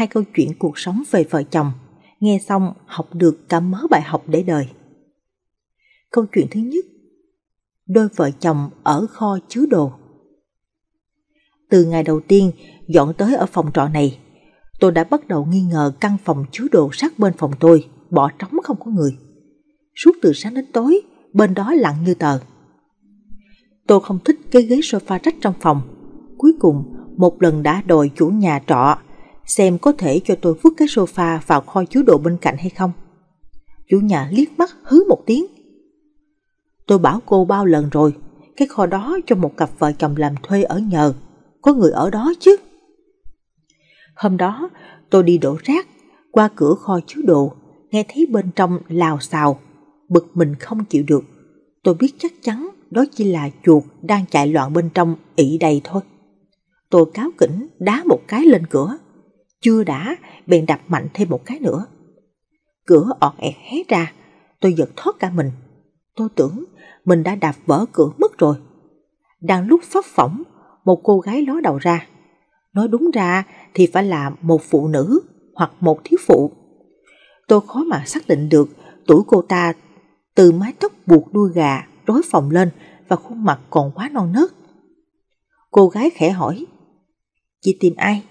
hai câu chuyện cuộc sống về vợ chồng, nghe xong học được cả mớ bài học để đời. Câu chuyện thứ nhất, đôi vợ chồng ở kho chứa đồ. Từ ngày đầu tiên dọn tới ở phòng trọ này, tôi đã bắt đầu nghi ngờ căn phòng chứa đồ sát bên phòng tôi, bỏ trống không có người. Suốt từ sáng đến tối, bên đó lặng như tờ. Tôi không thích cái ghế sofa rách trong phòng. Cuối cùng, một lần đã đòi chủ nhà trọ xem có thể cho tôi vứt cái sofa vào kho chứa đồ bên cạnh hay không. Chủ nhà liếc mắt hứ một tiếng. Tôi bảo cô bao lần rồi, cái kho đó cho một cặp vợ chồng làm thuê ở nhờ, có người ở đó chứ. Hôm đó, tôi đi đổ rác, qua cửa kho chứa đồ, nghe thấy bên trong lào xào, bực mình không chịu được. Tôi biết chắc chắn đó chỉ là chuột đang chạy loạn bên trong ị đầy thôi. Tôi cáo kỉnh đá một cái lên cửa. Chưa đã, bèn đập mạnh thêm một cái nữa. Cửa ọt ẹt hé ra, tôi giật thoát cả mình. Tôi tưởng mình đã đạp vỡ cửa mất rồi. Đang lúc phóc phỏng, một cô gái ló đầu ra. Nói đúng ra thì phải là một phụ nữ hoặc một thiếu phụ. Tôi khó mà xác định được tuổi cô ta từ mái tóc buộc đuôi gà rối phòng lên và khuôn mặt còn quá non nớt. Cô gái khẽ hỏi, chị tìm ai?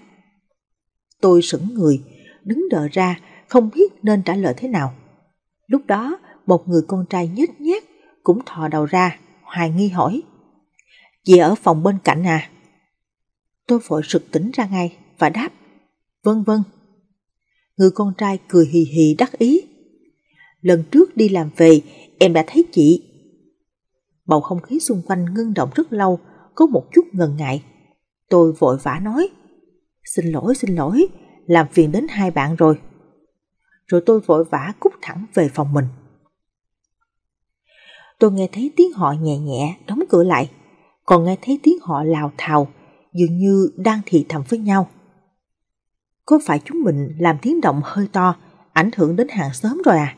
Tôi sững người, đứng đờ ra, không biết nên trả lời thế nào. Lúc đó, một người con trai nhếch nhác cũng thò đầu ra, hoài nghi hỏi. Chị ở phòng bên cạnh à? Tôi vội sực tỉnh ra ngay và đáp. Vâng vâng. Người con trai cười hì hì đắc ý. Lần trước đi làm về, em đã thấy chị. Bầu không khí xung quanh ngưng động rất lâu, có một chút ngần ngại. Tôi vội vã nói. Xin lỗi, xin lỗi, làm phiền đến hai bạn rồi. Rồi tôi vội vã cút thẳng về phòng mình. Tôi nghe thấy tiếng họ nhẹ nhẹ đóng cửa lại, còn nghe thấy tiếng họ lào thào, dường như đang thì thầm với nhau. Có phải chúng mình làm tiếng động hơi to, ảnh hưởng đến hàng xóm rồi à?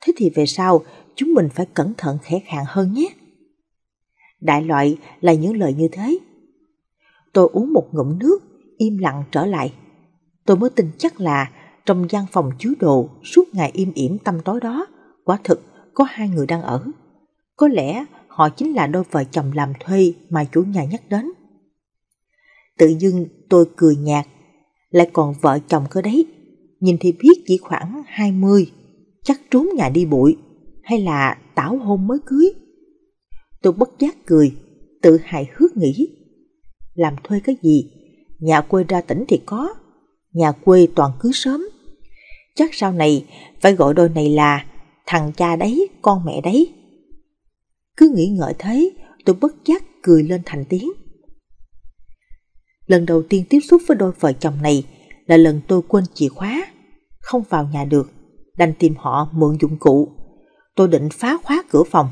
Thế thì về sau, chúng mình phải cẩn thận khẽ khàng hơn nhé. Đại loại là những lời như thế. Tôi uống một ngụm nước im lặng trở lại. Tôi mới tin chắc là trong gian phòng chứa đồ suốt ngày im ỉm tâm tối đó, quả thực có hai người đang ở. Có lẽ họ chính là đôi vợ chồng làm thuê mà chủ nhà nhắc đến. Tự dưng tôi cười nhạt, lại còn vợ chồng cơ đấy, nhìn thì biết chỉ khoảng 20, chắc trốn nhà đi bụi, hay là tảo hôn mới cưới. Tôi bất giác cười, tự hài hước nghĩ, làm thuê cái gì nhà quê ra tỉnh thì có, nhà quê toàn cứ sớm. Chắc sau này phải gọi đôi này là thằng cha đấy, con mẹ đấy. Cứ nghĩ ngợi thế, tôi bất giác cười lên thành tiếng. Lần đầu tiên tiếp xúc với đôi vợ chồng này là lần tôi quên chìa khóa, không vào nhà được, đành tìm họ mượn dụng cụ. Tôi định phá khóa cửa phòng.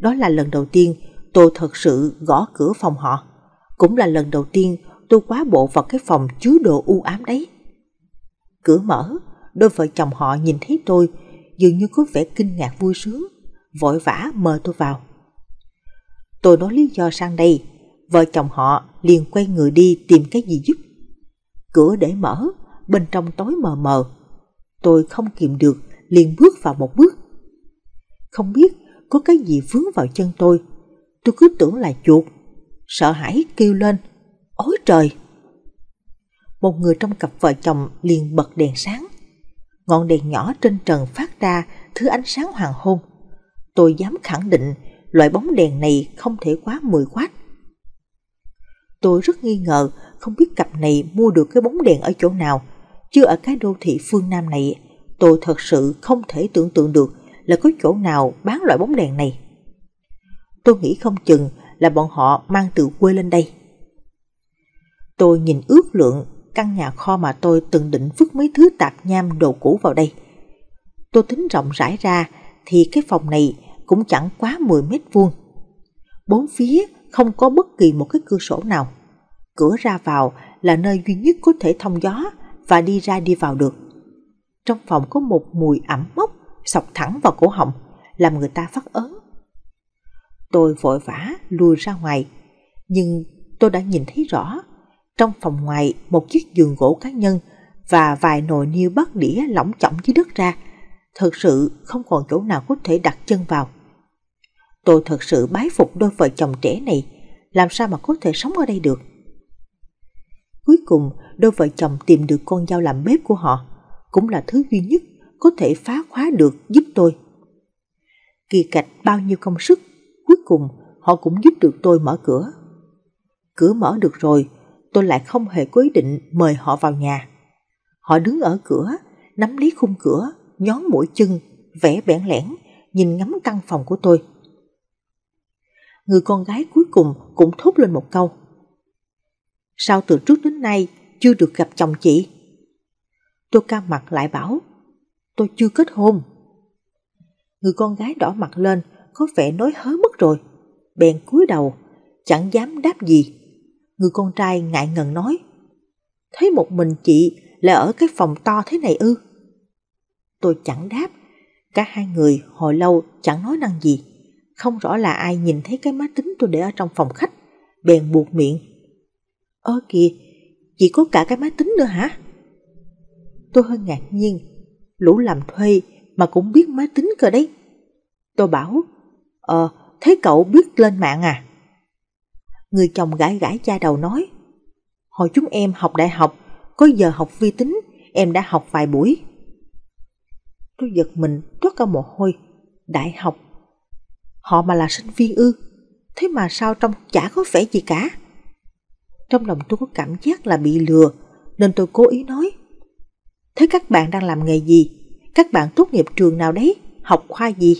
Đó là lần đầu tiên tôi thật sự gõ cửa phòng họ. Cũng là lần đầu tiên tôi quá bộ vào cái phòng chứa đồ u ám đấy. Cửa mở, đôi vợ chồng họ nhìn thấy tôi, dường như có vẻ kinh ngạc vui sướng, vội vã mời tôi vào. Tôi nói lý do sang đây, vợ chồng họ liền quay người đi tìm cái gì giúp. Cửa để mở, bên trong tối mờ mờ. Tôi không kìm được, liền bước vào một bước. Không biết có cái gì vướng vào chân tôi, tôi cứ tưởng là chuột, sợ hãi kêu lên Ôi trời! Một người trong cặp vợ chồng liền bật đèn sáng. Ngọn đèn nhỏ trên trần phát ra thứ ánh sáng hoàng hôn. Tôi dám khẳng định loại bóng đèn này không thể quá 10 watt. Tôi rất nghi ngờ không biết cặp này mua được cái bóng đèn ở chỗ nào. Chứ ở cái đô thị phương Nam này tôi thật sự không thể tưởng tượng được là có chỗ nào bán loại bóng đèn này. Tôi nghĩ không chừng là bọn họ mang từ quê lên đây. Tôi nhìn ước lượng căn nhà kho mà tôi từng định vứt mấy thứ tạp nham đồ cũ vào đây. Tôi tính rộng rãi ra thì cái phòng này cũng chẳng quá 10 mét vuông. Bốn phía không có bất kỳ một cái cửa sổ nào. Cửa ra vào là nơi duy nhất có thể thông gió và đi ra đi vào được. Trong phòng có một mùi ẩm mốc sọc thẳng vào cổ họng làm người ta phát ớn. Tôi vội vã lùi ra ngoài nhưng tôi đã nhìn thấy rõ trong phòng ngoài, một chiếc giường gỗ cá nhân và vài nồi niêu bát đĩa lỏng chỏng dưới đất ra. Thật sự không còn chỗ nào có thể đặt chân vào. Tôi thật sự bái phục đôi vợ chồng trẻ này, làm sao mà có thể sống ở đây được. Cuối cùng, đôi vợ chồng tìm được con dao làm bếp của họ, cũng là thứ duy nhất có thể phá khóa được giúp tôi. Kỳ cạch bao nhiêu công sức, cuối cùng họ cũng giúp được tôi mở cửa. Cửa mở được rồi, tôi lại không hề quyết định mời họ vào nhà. Họ đứng ở cửa, nắm lấy khung cửa, nhón mũi chân, vẽ bẽn lẽn, nhìn ngắm căn phòng của tôi. Người con gái cuối cùng cũng thốt lên một câu. Sao từ trước đến nay chưa được gặp chồng chị? Tôi ca mặt lại bảo, tôi chưa kết hôn. Người con gái đỏ mặt lên, có vẻ nói hớ mất rồi, bèn cúi đầu, chẳng dám đáp gì Người con trai ngại ngần nói Thấy một mình chị là ở cái phòng to thế này ư Tôi chẳng đáp Cả hai người hồi lâu chẳng nói năng gì Không rõ là ai nhìn thấy cái máy tính tôi để ở trong phòng khách Bèn buộc miệng Ơ kìa Chị có cả cái máy tính nữa hả Tôi hơi ngạc nhiên Lũ làm thuê mà cũng biết máy tính cơ đấy Tôi bảo Ờ thấy cậu biết lên mạng à Người chồng gãi gãi cha đầu nói Hồi chúng em học đại học Có giờ học vi tính Em đã học vài buổi Tôi giật mình toát cả mồ hôi Đại học Họ mà là sinh viên ư Thế mà sao trong chả có vẻ gì cả Trong lòng tôi có cảm giác là bị lừa Nên tôi cố ý nói Thế các bạn đang làm nghề gì? Các bạn tốt nghiệp trường nào đấy? Học khoa gì?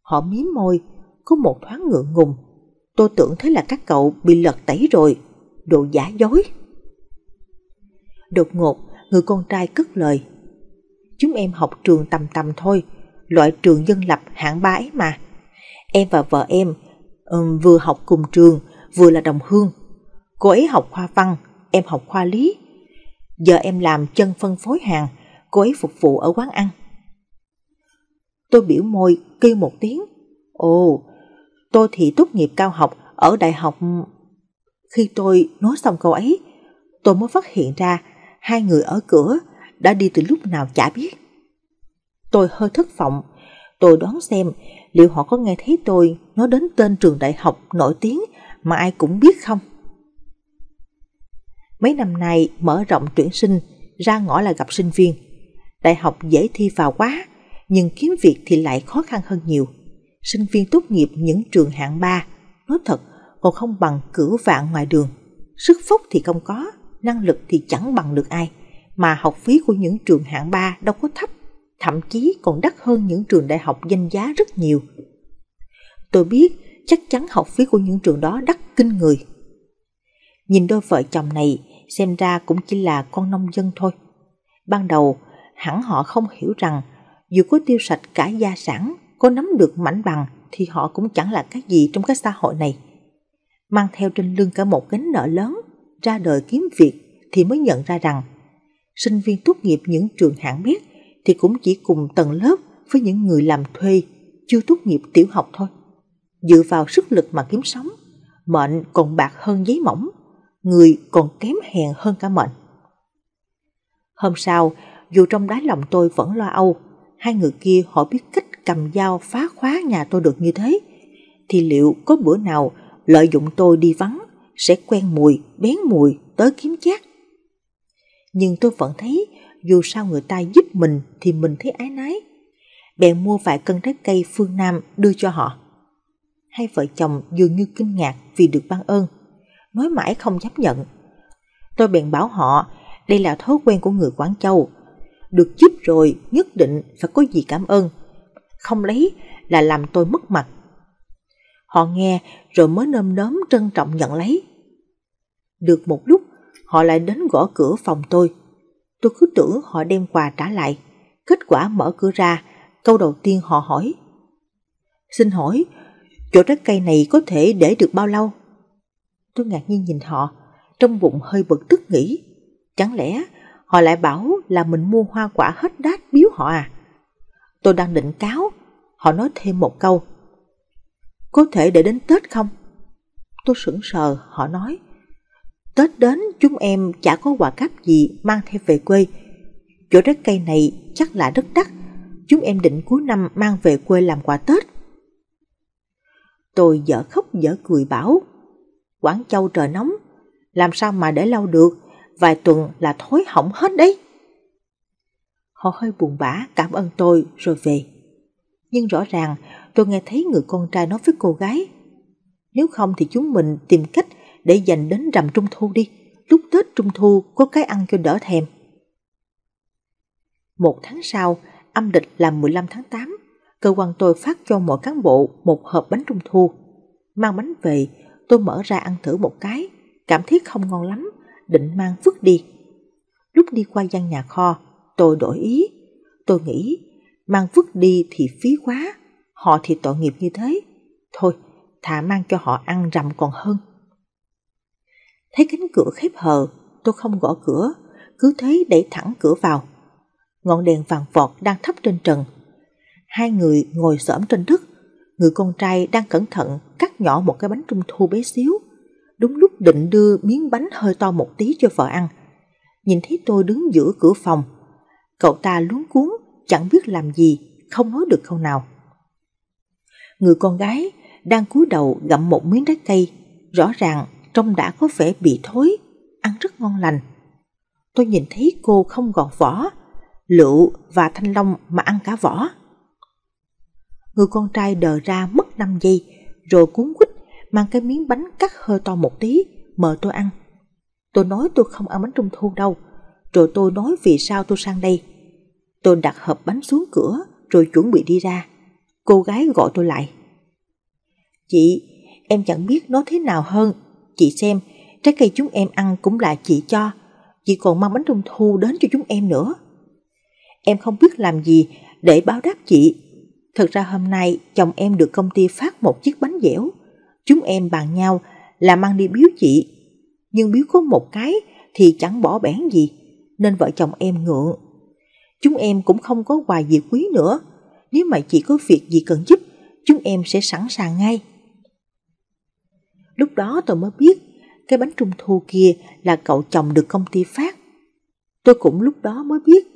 Họ miếm môi, có một thoáng ngượng ngùng Tôi tưởng thế là các cậu bị lật tẩy rồi, đồ giả dối. Đột ngột, người con trai cất lời. Chúng em học trường tầm tầm thôi, loại trường dân lập hạng ba ấy mà. Em và vợ em um, vừa học cùng trường, vừa là đồng hương. Cô ấy học khoa văn, em học khoa lý. Giờ em làm chân phân phối hàng, cô ấy phục vụ ở quán ăn. Tôi biểu môi kêu một tiếng. Ồ, tôi thì tốt nghiệp cao học ở đại học... Khi tôi nói xong câu ấy, tôi mới phát hiện ra hai người ở cửa đã đi từ lúc nào chả biết. Tôi hơi thất vọng, tôi đoán xem liệu họ có nghe thấy tôi nói đến tên trường đại học nổi tiếng mà ai cũng biết không. Mấy năm nay mở rộng tuyển sinh, ra ngõ là gặp sinh viên. Đại học dễ thi vào quá, nhưng kiếm việc thì lại khó khăn hơn nhiều sinh viên tốt nghiệp những trường hạng ba, nói thật còn không bằng cửu vạn ngoài đường. Sức phốc thì không có, năng lực thì chẳng bằng được ai, mà học phí của những trường hạng ba đâu có thấp, thậm chí còn đắt hơn những trường đại học danh giá rất nhiều. Tôi biết chắc chắn học phí của những trường đó đắt kinh người. Nhìn đôi vợ chồng này xem ra cũng chỉ là con nông dân thôi. Ban đầu hẳn họ không hiểu rằng dù có tiêu sạch cả gia sản cô nắm được mảnh bằng thì họ cũng chẳng là cái gì trong cái xã hội này. Mang theo trên lưng cả một gánh nợ lớn, ra đời kiếm việc thì mới nhận ra rằng sinh viên tốt nghiệp những trường hạng biết thì cũng chỉ cùng tầng lớp với những người làm thuê chưa tốt nghiệp tiểu học thôi. Dựa vào sức lực mà kiếm sống, mệnh còn bạc hơn giấy mỏng, người còn kém hèn hơn cả mệnh. Hôm sau, dù trong đáy lòng tôi vẫn lo âu, hai người kia họ biết cách cầm dao phá khóa nhà tôi được như thế, thì liệu có bữa nào lợi dụng tôi đi vắng sẽ quen mùi, bén mùi tới kiếm chát? Nhưng tôi vẫn thấy dù sao người ta giúp mình thì mình thấy ái nái. Bèn mua vài cân trái cây phương Nam đưa cho họ. Hai vợ chồng dường như kinh ngạc vì được ban ơn, nói mãi không chấp nhận. Tôi bèn bảo họ đây là thói quen của người Quảng Châu. Được giúp rồi nhất định phải có gì cảm ơn không lấy là làm tôi mất mặt. Họ nghe rồi mới nơm nớm trân trọng nhận lấy. Được một lúc, họ lại đến gõ cửa phòng tôi. Tôi cứ tưởng họ đem quà trả lại. Kết quả mở cửa ra, câu đầu tiên họ hỏi. Xin hỏi, chỗ trái cây này có thể để được bao lâu? Tôi ngạc nhiên nhìn họ, trong bụng hơi bực tức nghĩ. Chẳng lẽ họ lại bảo là mình mua hoa quả hết đát biếu họ à? Tôi đang định cáo. Họ nói thêm một câu. Có thể để đến Tết không? Tôi sững sờ, họ nói. Tết đến chúng em chả có quà cáp gì mang theo về quê. Chỗ đất cây này chắc là đất đắt. Chúng em định cuối năm mang về quê làm quà Tết. Tôi dở khóc dở cười bảo. Quảng Châu trời nóng, làm sao mà để lâu được, vài tuần là thối hỏng hết đấy. Họ hơi buồn bã cảm ơn tôi rồi về. Nhưng rõ ràng tôi nghe thấy người con trai nói với cô gái. Nếu không thì chúng mình tìm cách để dành đến rằm trung thu đi. Lúc Tết trung thu có cái ăn cho đỡ thèm. Một tháng sau, âm lịch là 15 tháng 8, cơ quan tôi phát cho mỗi cán bộ một hộp bánh trung thu. Mang bánh về, tôi mở ra ăn thử một cái, cảm thấy không ngon lắm, định mang vứt đi. Lúc đi qua gian nhà kho, Tôi đổi ý. Tôi nghĩ, mang vứt đi thì phí quá, họ thì tội nghiệp như thế. Thôi, thả mang cho họ ăn rằm còn hơn. Thấy cánh cửa khép hờ, tôi không gõ cửa, cứ thế đẩy thẳng cửa vào. Ngọn đèn vàng vọt đang thấp trên trần. Hai người ngồi xổm trên đất, người con trai đang cẩn thận cắt nhỏ một cái bánh trung thu bé xíu. Đúng lúc định đưa miếng bánh hơi to một tí cho vợ ăn. Nhìn thấy tôi đứng giữa cửa phòng, Cậu ta luống cuốn, chẳng biết làm gì, không nói được câu nào. Người con gái đang cúi đầu gặm một miếng trái cây, rõ ràng trông đã có vẻ bị thối, ăn rất ngon lành. Tôi nhìn thấy cô không gọt vỏ, lựu và thanh long mà ăn cả vỏ. Người con trai đờ ra mất 5 giây, rồi cuốn quýt mang cái miếng bánh cắt hơi to một tí, mời tôi ăn. Tôi nói tôi không ăn bánh trung thu đâu, rồi tôi nói vì sao tôi sang đây. Tôi đặt hộp bánh xuống cửa rồi chuẩn bị đi ra. Cô gái gọi tôi lại. Chị, em chẳng biết nói thế nào hơn. Chị xem, trái cây chúng em ăn cũng là chị cho. Chị còn mang bánh trung thu đến cho chúng em nữa. Em không biết làm gì để báo đáp chị. Thật ra hôm nay chồng em được công ty phát một chiếc bánh dẻo. Chúng em bàn nhau là mang đi biếu chị. Nhưng biếu có một cái thì chẳng bỏ bẽn gì nên vợ chồng em ngượng. Chúng em cũng không có quà gì quý nữa, nếu mà chị có việc gì cần giúp, chúng em sẽ sẵn sàng ngay. Lúc đó tôi mới biết, cái bánh trung thu kia là cậu chồng được công ty phát. Tôi cũng lúc đó mới biết,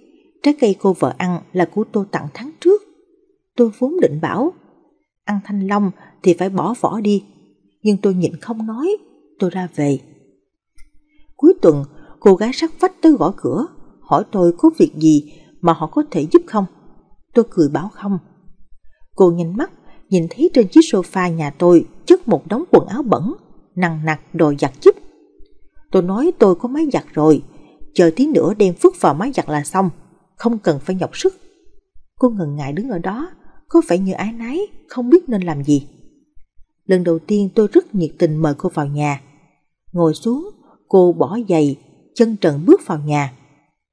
trái cây cô vợ ăn là của tôi tặng tháng trước. Tôi vốn định bảo, ăn thanh long thì phải bỏ vỏ đi, nhưng tôi nhịn không nói, tôi ra về. Cuối tuần cô gái sắc vách tới gõ cửa, hỏi tôi có việc gì mà họ có thể giúp không. Tôi cười bảo không. Cô nhìn mắt, nhìn thấy trên chiếc sofa nhà tôi chất một đống quần áo bẩn, nặng nặc đồ giặt giúp. Tôi nói tôi có máy giặt rồi, chờ tí nữa đem phước vào máy giặt là xong, không cần phải nhọc sức. Cô ngần ngại đứng ở đó, có phải như ái náy, không biết nên làm gì. Lần đầu tiên tôi rất nhiệt tình mời cô vào nhà. Ngồi xuống, cô bỏ giày, chân trần bước vào nhà,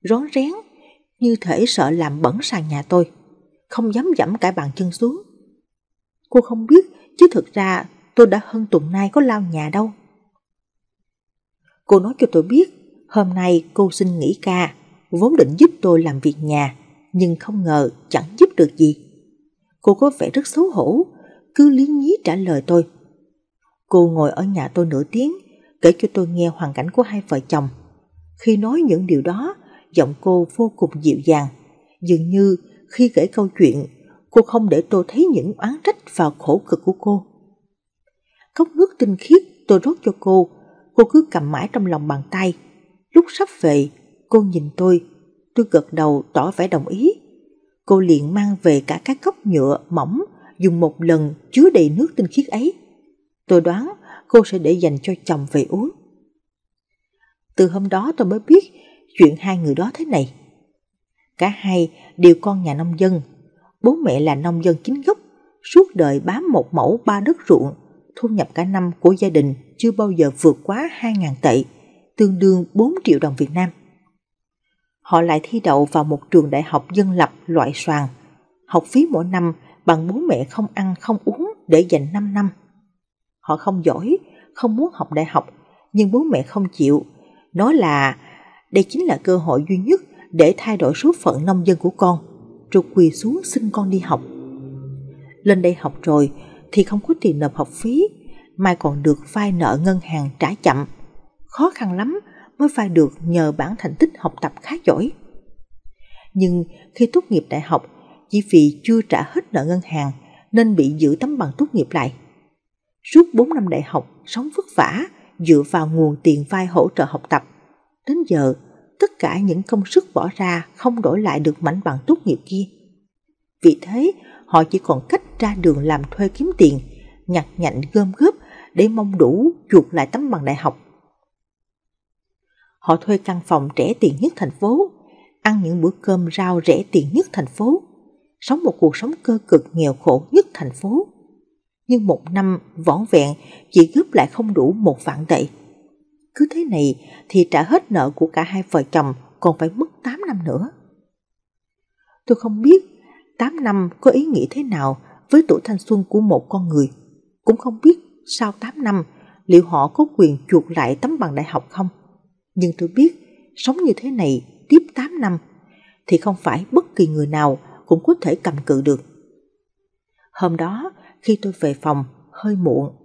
rón rén, như thể sợ làm bẩn sàn nhà tôi, không dám dẫm cả bàn chân xuống. Cô không biết, chứ thực ra tôi đã hơn tuần nay có lao nhà đâu. Cô nói cho tôi biết, hôm nay cô xin nghỉ ca, vốn định giúp tôi làm việc nhà, nhưng không ngờ chẳng giúp được gì. Cô có vẻ rất xấu hổ, cứ liến nhí trả lời tôi. Cô ngồi ở nhà tôi nửa tiếng, kể cho tôi nghe hoàn cảnh của hai vợ chồng khi nói những điều đó, giọng cô vô cùng dịu dàng. Dường như khi kể câu chuyện, cô không để tôi thấy những oán trách và khổ cực của cô. Cốc nước tinh khiết tôi rót cho cô, cô cứ cầm mãi trong lòng bàn tay. Lúc sắp về, cô nhìn tôi, tôi gật đầu tỏ vẻ đồng ý. Cô liền mang về cả các cốc nhựa mỏng dùng một lần chứa đầy nước tinh khiết ấy. Tôi đoán cô sẽ để dành cho chồng về uống. Từ hôm đó tôi mới biết chuyện hai người đó thế này. Cả hai đều con nhà nông dân. Bố mẹ là nông dân chính gốc, suốt đời bám một mẫu ba đất ruộng. Thu nhập cả năm của gia đình chưa bao giờ vượt quá 2.000 tệ, tương đương 4 triệu đồng Việt Nam. Họ lại thi đậu vào một trường đại học dân lập loại soàn. Học phí mỗi năm bằng bố mẹ không ăn không uống để dành 5 năm. Họ không giỏi, không muốn học đại học, nhưng bố mẹ không chịu nó là đây chính là cơ hội duy nhất để thay đổi số phận nông dân của con. Rồi quỳ xuống xin con đi học. Lên đây học rồi thì không có tiền nộp học phí, mai còn được vay nợ ngân hàng trả chậm. Khó khăn lắm mới vay được nhờ bản thành tích học tập khá giỏi. Nhưng khi tốt nghiệp đại học, chỉ vì chưa trả hết nợ ngân hàng nên bị giữ tấm bằng tốt nghiệp lại. Suốt 4 năm đại học, sống vất vả, dựa vào nguồn tiền vay hỗ trợ học tập. Đến giờ, tất cả những công sức bỏ ra không đổi lại được mảnh bằng tốt nghiệp kia. Vì thế, họ chỉ còn cách ra đường làm thuê kiếm tiền, nhặt nhạnh gom góp để mong đủ chuộc lại tấm bằng đại học. Họ thuê căn phòng rẻ tiền nhất thành phố, ăn những bữa cơm rau rẻ tiền nhất thành phố, sống một cuộc sống cơ cực nghèo khổ nhất thành phố nhưng một năm vỏn vẹn chỉ gấp lại không đủ một vạn tệ. Cứ thế này thì trả hết nợ của cả hai vợ chồng còn phải mất 8 năm nữa. Tôi không biết 8 năm có ý nghĩa thế nào với tuổi thanh xuân của một con người. Cũng không biết sau 8 năm liệu họ có quyền chuột lại tấm bằng đại học không. Nhưng tôi biết sống như thế này tiếp 8 năm thì không phải bất kỳ người nào cũng có thể cầm cự được. Hôm đó khi tôi về phòng hơi muộn.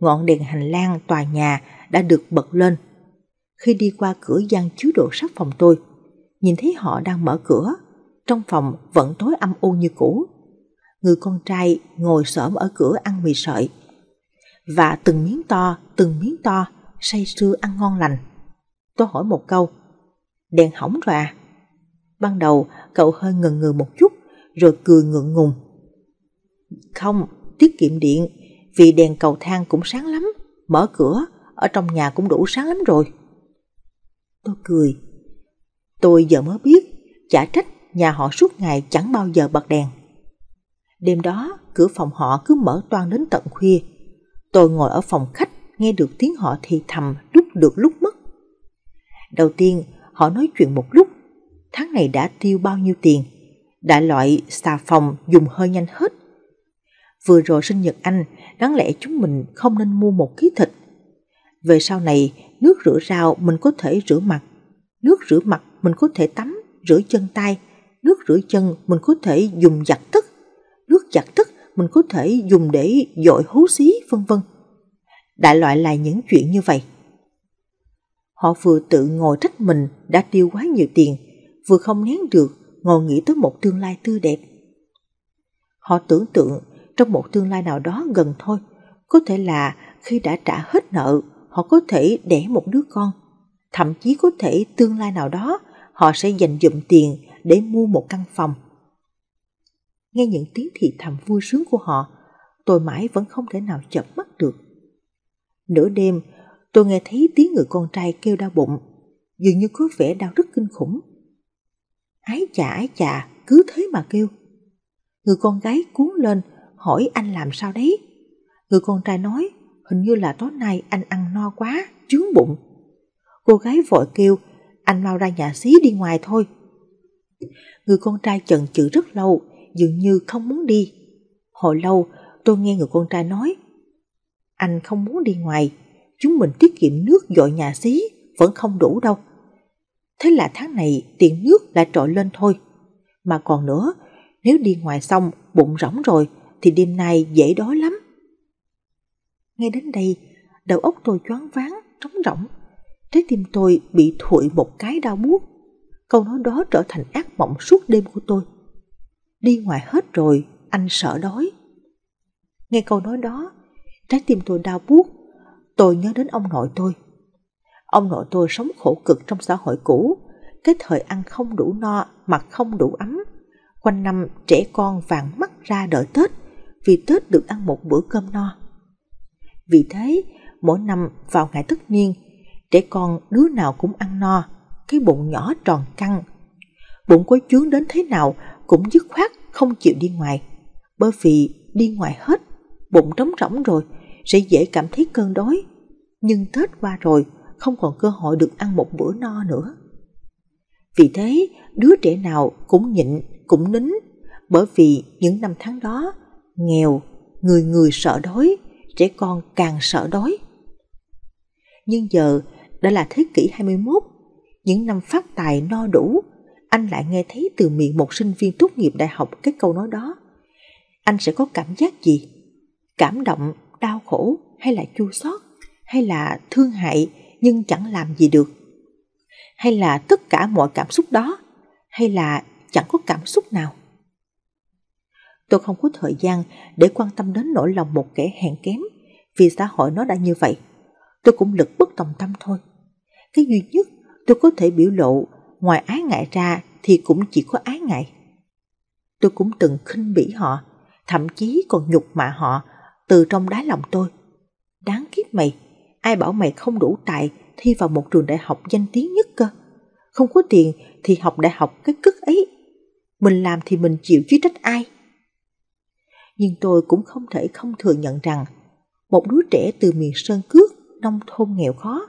Ngọn đèn hành lang tòa nhà đã được bật lên. Khi đi qua cửa gian chứa đồ sắt phòng tôi, nhìn thấy họ đang mở cửa, trong phòng vẫn tối âm u như cũ. Người con trai ngồi xổm ở cửa ăn mì sợi. Và từng miếng to, từng miếng to, say sưa ăn ngon lành. Tôi hỏi một câu, đèn hỏng rồi à? Ban đầu cậu hơi ngần ngừ một chút rồi cười ngượng ngùng. Không, tiết kiệm điện vì đèn cầu thang cũng sáng lắm, mở cửa, ở trong nhà cũng đủ sáng lắm rồi. Tôi cười. Tôi giờ mới biết, chả trách nhà họ suốt ngày chẳng bao giờ bật đèn. Đêm đó, cửa phòng họ cứ mở toan đến tận khuya. Tôi ngồi ở phòng khách, nghe được tiếng họ thì thầm lúc được lúc mất. Đầu tiên, họ nói chuyện một lúc. Tháng này đã tiêu bao nhiêu tiền? Đại loại xà phòng dùng hơi nhanh hết Vừa rồi sinh nhật anh, đáng lẽ chúng mình không nên mua một ký thịt. Về sau này, nước rửa rau mình có thể rửa mặt, nước rửa mặt mình có thể tắm, rửa chân tay, nước rửa chân mình có thể dùng giặt tức, nước giặt tức mình có thể dùng để dội hú xí vân vân. Đại loại là những chuyện như vậy. Họ vừa tự ngồi trách mình đã tiêu quá nhiều tiền, vừa không nén được ngồi nghĩ tới một tương lai tươi đẹp. Họ tưởng tượng trong một tương lai nào đó gần thôi. Có thể là khi đã trả hết nợ, họ có thể đẻ một đứa con. Thậm chí có thể tương lai nào đó họ sẽ dành dụm tiền để mua một căn phòng. Nghe những tiếng thì thầm vui sướng của họ, tôi mãi vẫn không thể nào chợp mắt được. Nửa đêm, tôi nghe thấy tiếng người con trai kêu đau bụng, dường như có vẻ đau rất kinh khủng. Ái chà ái chà, cứ thế mà kêu. Người con gái cuốn lên hỏi anh làm sao đấy. Người con trai nói, hình như là tối nay anh ăn no quá, trướng bụng. Cô gái vội kêu, anh mau ra nhà xí đi ngoài thôi. Người con trai chần chừ rất lâu, dường như không muốn đi. Hồi lâu, tôi nghe người con trai nói, anh không muốn đi ngoài, chúng mình tiết kiệm nước dội nhà xí vẫn không đủ đâu. Thế là tháng này tiền nước lại trội lên thôi. Mà còn nữa, nếu đi ngoài xong bụng rỗng rồi thì đêm nay dễ đói lắm. Nghe đến đây, đầu óc tôi choáng váng, trống rỗng. Trái tim tôi bị thụi một cái đau buốt. Câu nói đó trở thành ác mộng suốt đêm của tôi. Đi ngoài hết rồi, anh sợ đói. Nghe câu nói đó, trái tim tôi đau buốt. Tôi nhớ đến ông nội tôi. Ông nội tôi sống khổ cực trong xã hội cũ, cái thời ăn không đủ no, mặc không đủ ấm. Quanh năm trẻ con vàng mắt ra đợi Tết vì Tết được ăn một bữa cơm no. Vì thế, mỗi năm vào ngày tất niên, trẻ con đứa nào cũng ăn no, cái bụng nhỏ tròn căng. Bụng có chướng đến thế nào cũng dứt khoát không chịu đi ngoài, bởi vì đi ngoài hết, bụng trống rỗng rồi, sẽ dễ cảm thấy cơn đói. Nhưng Tết qua rồi, không còn cơ hội được ăn một bữa no nữa. Vì thế, đứa trẻ nào cũng nhịn, cũng nín, bởi vì những năm tháng đó nghèo, người người sợ đói, trẻ con càng sợ đói. Nhưng giờ đã là thế kỷ 21, những năm phát tài no đủ, anh lại nghe thấy từ miệng một sinh viên tốt nghiệp đại học cái câu nói đó. Anh sẽ có cảm giác gì? Cảm động, đau khổ hay là chua xót hay là thương hại nhưng chẳng làm gì được? Hay là tất cả mọi cảm xúc đó hay là chẳng có cảm xúc nào? Tôi không có thời gian để quan tâm đến nỗi lòng một kẻ hèn kém, vì xã hội nó đã như vậy. Tôi cũng lực bất tòng tâm thôi. Cái duy nhất tôi có thể biểu lộ ngoài ái ngại ra thì cũng chỉ có ái ngại. Tôi cũng từng khinh bỉ họ, thậm chí còn nhục mạ họ từ trong đáy lòng tôi. Đáng kiếp mày, ai bảo mày không đủ tài thi vào một trường đại học danh tiếng nhất cơ. Không có tiền thì học đại học cái cức ấy. Mình làm thì mình chịu chứ trách ai nhưng tôi cũng không thể không thừa nhận rằng một đứa trẻ từ miền sơn cước, nông thôn nghèo khó,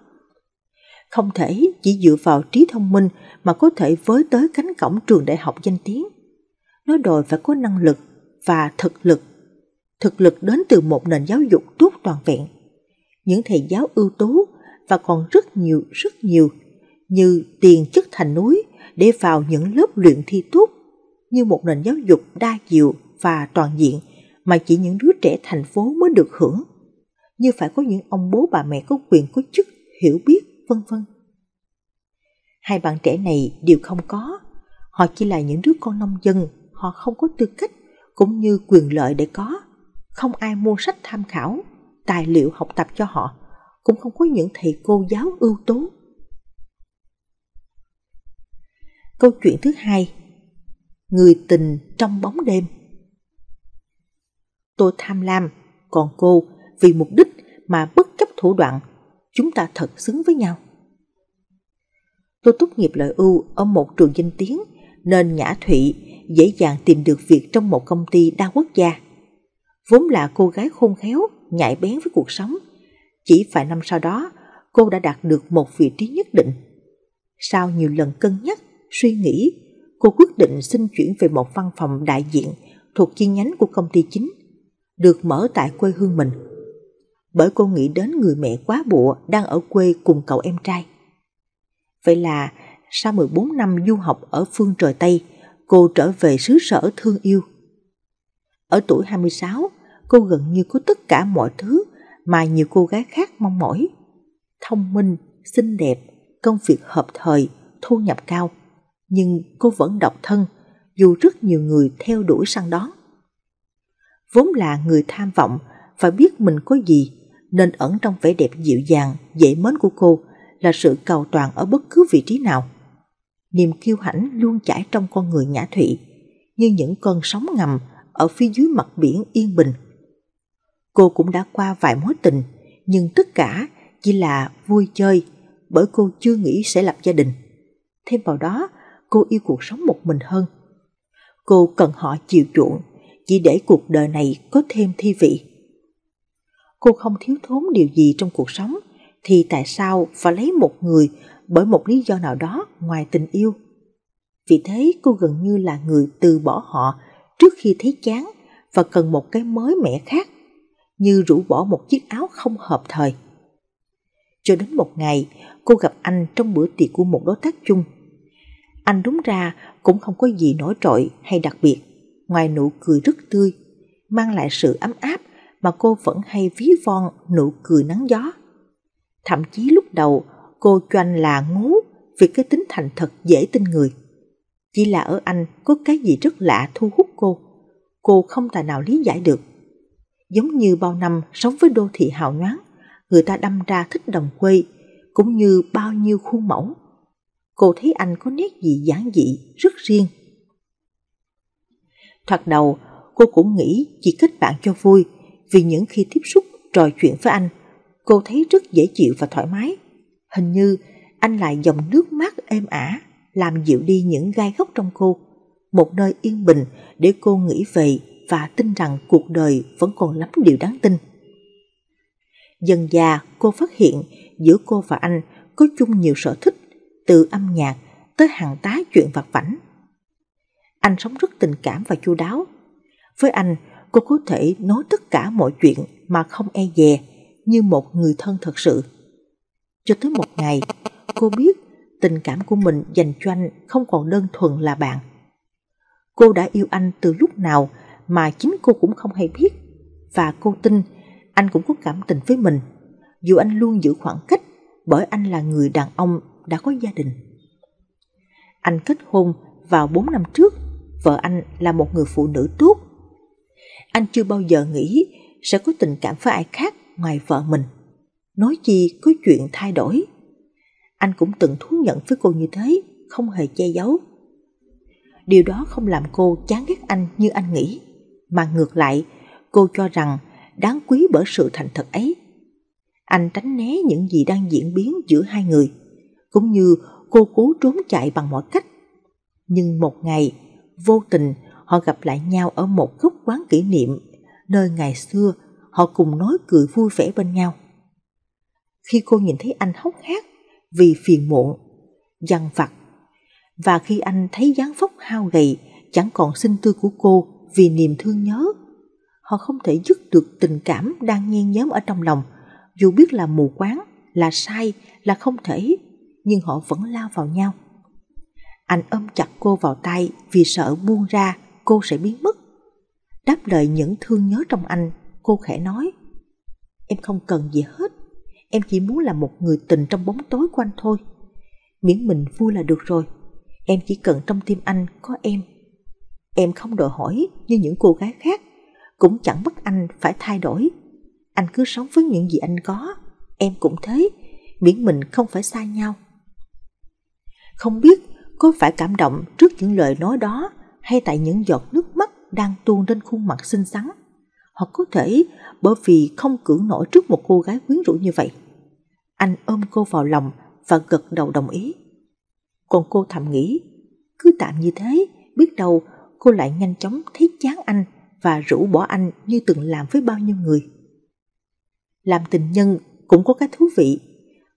không thể chỉ dựa vào trí thông minh mà có thể với tới cánh cổng trường đại học danh tiếng. Nó đòi phải có năng lực và thực lực. Thực lực đến từ một nền giáo dục tốt toàn vẹn. Những thầy giáo ưu tú và còn rất nhiều, rất nhiều như tiền chất thành núi để vào những lớp luyện thi tốt như một nền giáo dục đa chiều và toàn diện – mà chỉ những đứa trẻ thành phố mới được hưởng. Như phải có những ông bố bà mẹ có quyền có chức, hiểu biết, vân vân. Hai bạn trẻ này đều không có, họ chỉ là những đứa con nông dân, họ không có tư cách cũng như quyền lợi để có. Không ai mua sách tham khảo, tài liệu học tập cho họ, cũng không có những thầy cô giáo ưu tú. Câu chuyện thứ hai Người tình trong bóng đêm tôi tham lam, còn cô vì mục đích mà bất chấp thủ đoạn, chúng ta thật xứng với nhau. Tôi tốt nghiệp lợi ưu ở một trường danh tiếng nên Nhã Thụy dễ dàng tìm được việc trong một công ty đa quốc gia. Vốn là cô gái khôn khéo, nhạy bén với cuộc sống. Chỉ vài năm sau đó, cô đã đạt được một vị trí nhất định. Sau nhiều lần cân nhắc, suy nghĩ, cô quyết định xin chuyển về một văn phòng đại diện thuộc chi nhánh của công ty chính – được mở tại quê hương mình. Bởi cô nghĩ đến người mẹ quá bụa đang ở quê cùng cậu em trai. Vậy là sau 14 năm du học ở phương trời Tây, cô trở về xứ sở thương yêu. Ở tuổi 26, cô gần như có tất cả mọi thứ mà nhiều cô gái khác mong mỏi. Thông minh, xinh đẹp, công việc hợp thời, thu nhập cao. Nhưng cô vẫn độc thân, dù rất nhiều người theo đuổi săn đón vốn là người tham vọng, phải biết mình có gì, nên ẩn trong vẻ đẹp dịu dàng, dễ mến của cô là sự cầu toàn ở bất cứ vị trí nào. Niềm kiêu hãnh luôn chảy trong con người Nhã Thụy, như những cơn sóng ngầm ở phía dưới mặt biển yên bình. Cô cũng đã qua vài mối tình, nhưng tất cả chỉ là vui chơi bởi cô chưa nghĩ sẽ lập gia đình. Thêm vào đó, cô yêu cuộc sống một mình hơn. Cô cần họ chiều chuộng chỉ để cuộc đời này có thêm thi vị. Cô không thiếu thốn điều gì trong cuộc sống, thì tại sao phải lấy một người bởi một lý do nào đó ngoài tình yêu? Vì thế cô gần như là người từ bỏ họ trước khi thấy chán và cần một cái mới mẻ khác, như rũ bỏ một chiếc áo không hợp thời. Cho đến một ngày, cô gặp anh trong bữa tiệc của một đối tác chung. Anh đúng ra cũng không có gì nổi trội hay đặc biệt ngoài nụ cười rất tươi, mang lại sự ấm áp mà cô vẫn hay ví von nụ cười nắng gió. Thậm chí lúc đầu cô cho anh là ngố vì cái tính thành thật dễ tin người. Chỉ là ở anh có cái gì rất lạ thu hút cô. Cô không tài nào lý giải được. Giống như bao năm sống với đô thị hào nhoáng, người ta đâm ra thích đồng quê, cũng như bao nhiêu khuôn mẫu. Cô thấy anh có nét gì giản dị, rất riêng Thoạt đầu, cô cũng nghĩ chỉ kết bạn cho vui vì những khi tiếp xúc trò chuyện với anh, cô thấy rất dễ chịu và thoải mái. Hình như anh lại dòng nước mắt êm ả, làm dịu đi những gai góc trong cô. Một nơi yên bình để cô nghĩ về và tin rằng cuộc đời vẫn còn lắm điều đáng tin. Dần già cô phát hiện giữa cô và anh có chung nhiều sở thích, từ âm nhạc tới hàng tá chuyện vặt vảnh. Anh sống rất tình cảm và chu đáo. Với anh, cô có thể nói tất cả mọi chuyện mà không e dè như một người thân thật sự. Cho tới một ngày, cô biết tình cảm của mình dành cho anh không còn đơn thuần là bạn. Cô đã yêu anh từ lúc nào mà chính cô cũng không hay biết và cô tin anh cũng có cảm tình với mình dù anh luôn giữ khoảng cách bởi anh là người đàn ông đã có gia đình. Anh kết hôn vào 4 năm trước vợ anh là một người phụ nữ tốt. Anh chưa bao giờ nghĩ sẽ có tình cảm với ai khác ngoài vợ mình. Nói chi có chuyện thay đổi. Anh cũng từng thú nhận với cô như thế, không hề che giấu. Điều đó không làm cô chán ghét anh như anh nghĩ, mà ngược lại, cô cho rằng đáng quý bởi sự thành thật ấy. Anh tránh né những gì đang diễn biến giữa hai người, cũng như cô cố trốn chạy bằng mọi cách. Nhưng một ngày, vô tình họ gặp lại nhau ở một góc quán kỷ niệm, nơi ngày xưa họ cùng nói cười vui vẻ bên nhau. Khi cô nhìn thấy anh hốc hác vì phiền muộn, dằn vặt, và khi anh thấy dáng phóc hao gầy chẳng còn sinh tươi của cô vì niềm thương nhớ, họ không thể dứt được tình cảm đang nhen nhóm ở trong lòng, dù biết là mù quáng, là sai, là không thể, nhưng họ vẫn lao vào nhau. Anh ôm chặt cô vào tay vì sợ buông ra cô sẽ biến mất. Đáp lời những thương nhớ trong anh, cô khẽ nói. Em không cần gì hết, em chỉ muốn là một người tình trong bóng tối của anh thôi. Miễn mình vui là được rồi, em chỉ cần trong tim anh có em. Em không đòi hỏi như những cô gái khác, cũng chẳng bắt anh phải thay đổi. Anh cứ sống với những gì anh có, em cũng thế, miễn mình không phải xa nhau. Không biết có phải cảm động trước những lời nói đó hay tại những giọt nước mắt đang tuôn trên khuôn mặt xinh xắn? Hoặc có thể bởi vì không cưỡng nổi trước một cô gái quyến rũ như vậy. Anh ôm cô vào lòng và gật đầu đồng ý. Còn cô thầm nghĩ, cứ tạm như thế, biết đâu cô lại nhanh chóng thấy chán anh và rũ bỏ anh như từng làm với bao nhiêu người. Làm tình nhân cũng có cái thú vị,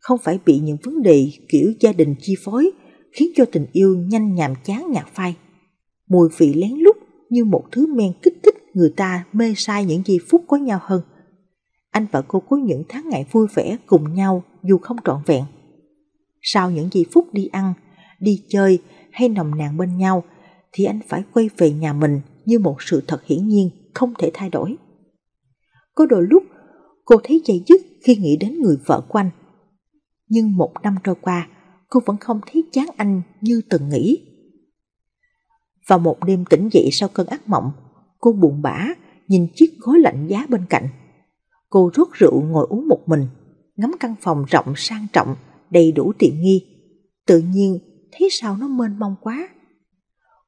không phải bị những vấn đề kiểu gia đình chi phối khiến cho tình yêu nhanh nhàm chán nhạt phai. Mùi vị lén lút như một thứ men kích thích người ta mê sai những giây phút có nhau hơn. Anh và cô có những tháng ngày vui vẻ cùng nhau dù không trọn vẹn. Sau những giây phút đi ăn, đi chơi hay nồng nàn bên nhau thì anh phải quay về nhà mình như một sự thật hiển nhiên không thể thay đổi. Có đôi lúc cô thấy dây dứt khi nghĩ đến người vợ của anh. Nhưng một năm trôi qua, cô vẫn không thấy chán anh như từng nghĩ. Vào một đêm tỉnh dậy sau cơn ác mộng, cô buồn bã nhìn chiếc gối lạnh giá bên cạnh. Cô rót rượu ngồi uống một mình, ngắm căn phòng rộng sang trọng, đầy đủ tiện nghi. Tự nhiên thấy sao nó mênh mông quá.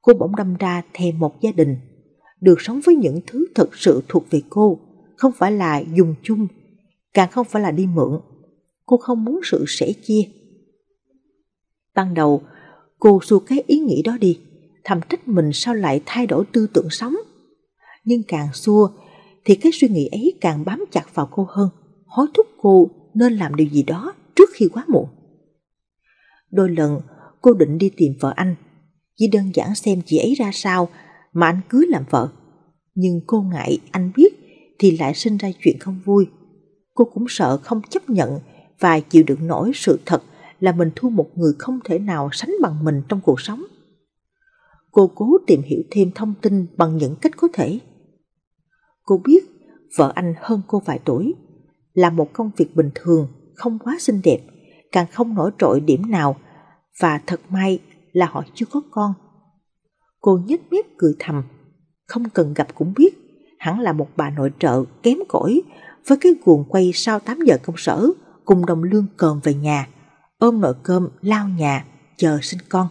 Cô bỗng đâm ra thèm một gia đình, được sống với những thứ thật sự thuộc về cô, không phải là dùng chung, càng không phải là đi mượn. Cô không muốn sự sẻ chia Ban đầu, cô xua cái ý nghĩ đó đi, thầm trách mình sao lại thay đổi tư tưởng sống. Nhưng càng xua, thì cái suy nghĩ ấy càng bám chặt vào cô hơn, hối thúc cô nên làm điều gì đó trước khi quá muộn. Đôi lần, cô định đi tìm vợ anh, chỉ đơn giản xem chị ấy ra sao mà anh cưới làm vợ. Nhưng cô ngại anh biết thì lại sinh ra chuyện không vui. Cô cũng sợ không chấp nhận và chịu đựng nổi sự thật là mình thua một người không thể nào sánh bằng mình trong cuộc sống. Cô cố tìm hiểu thêm thông tin bằng những cách có thể. Cô biết vợ anh hơn cô vài tuổi, là một công việc bình thường, không quá xinh đẹp, càng không nổi trội điểm nào và thật may là họ chưa có con. Cô nhếch mép cười thầm, không cần gặp cũng biết, hẳn là một bà nội trợ kém cỏi với cái guồng quay sau 8 giờ công sở cùng đồng lương cờm về nhà ôm nồi cơm lao nhà, chờ sinh con.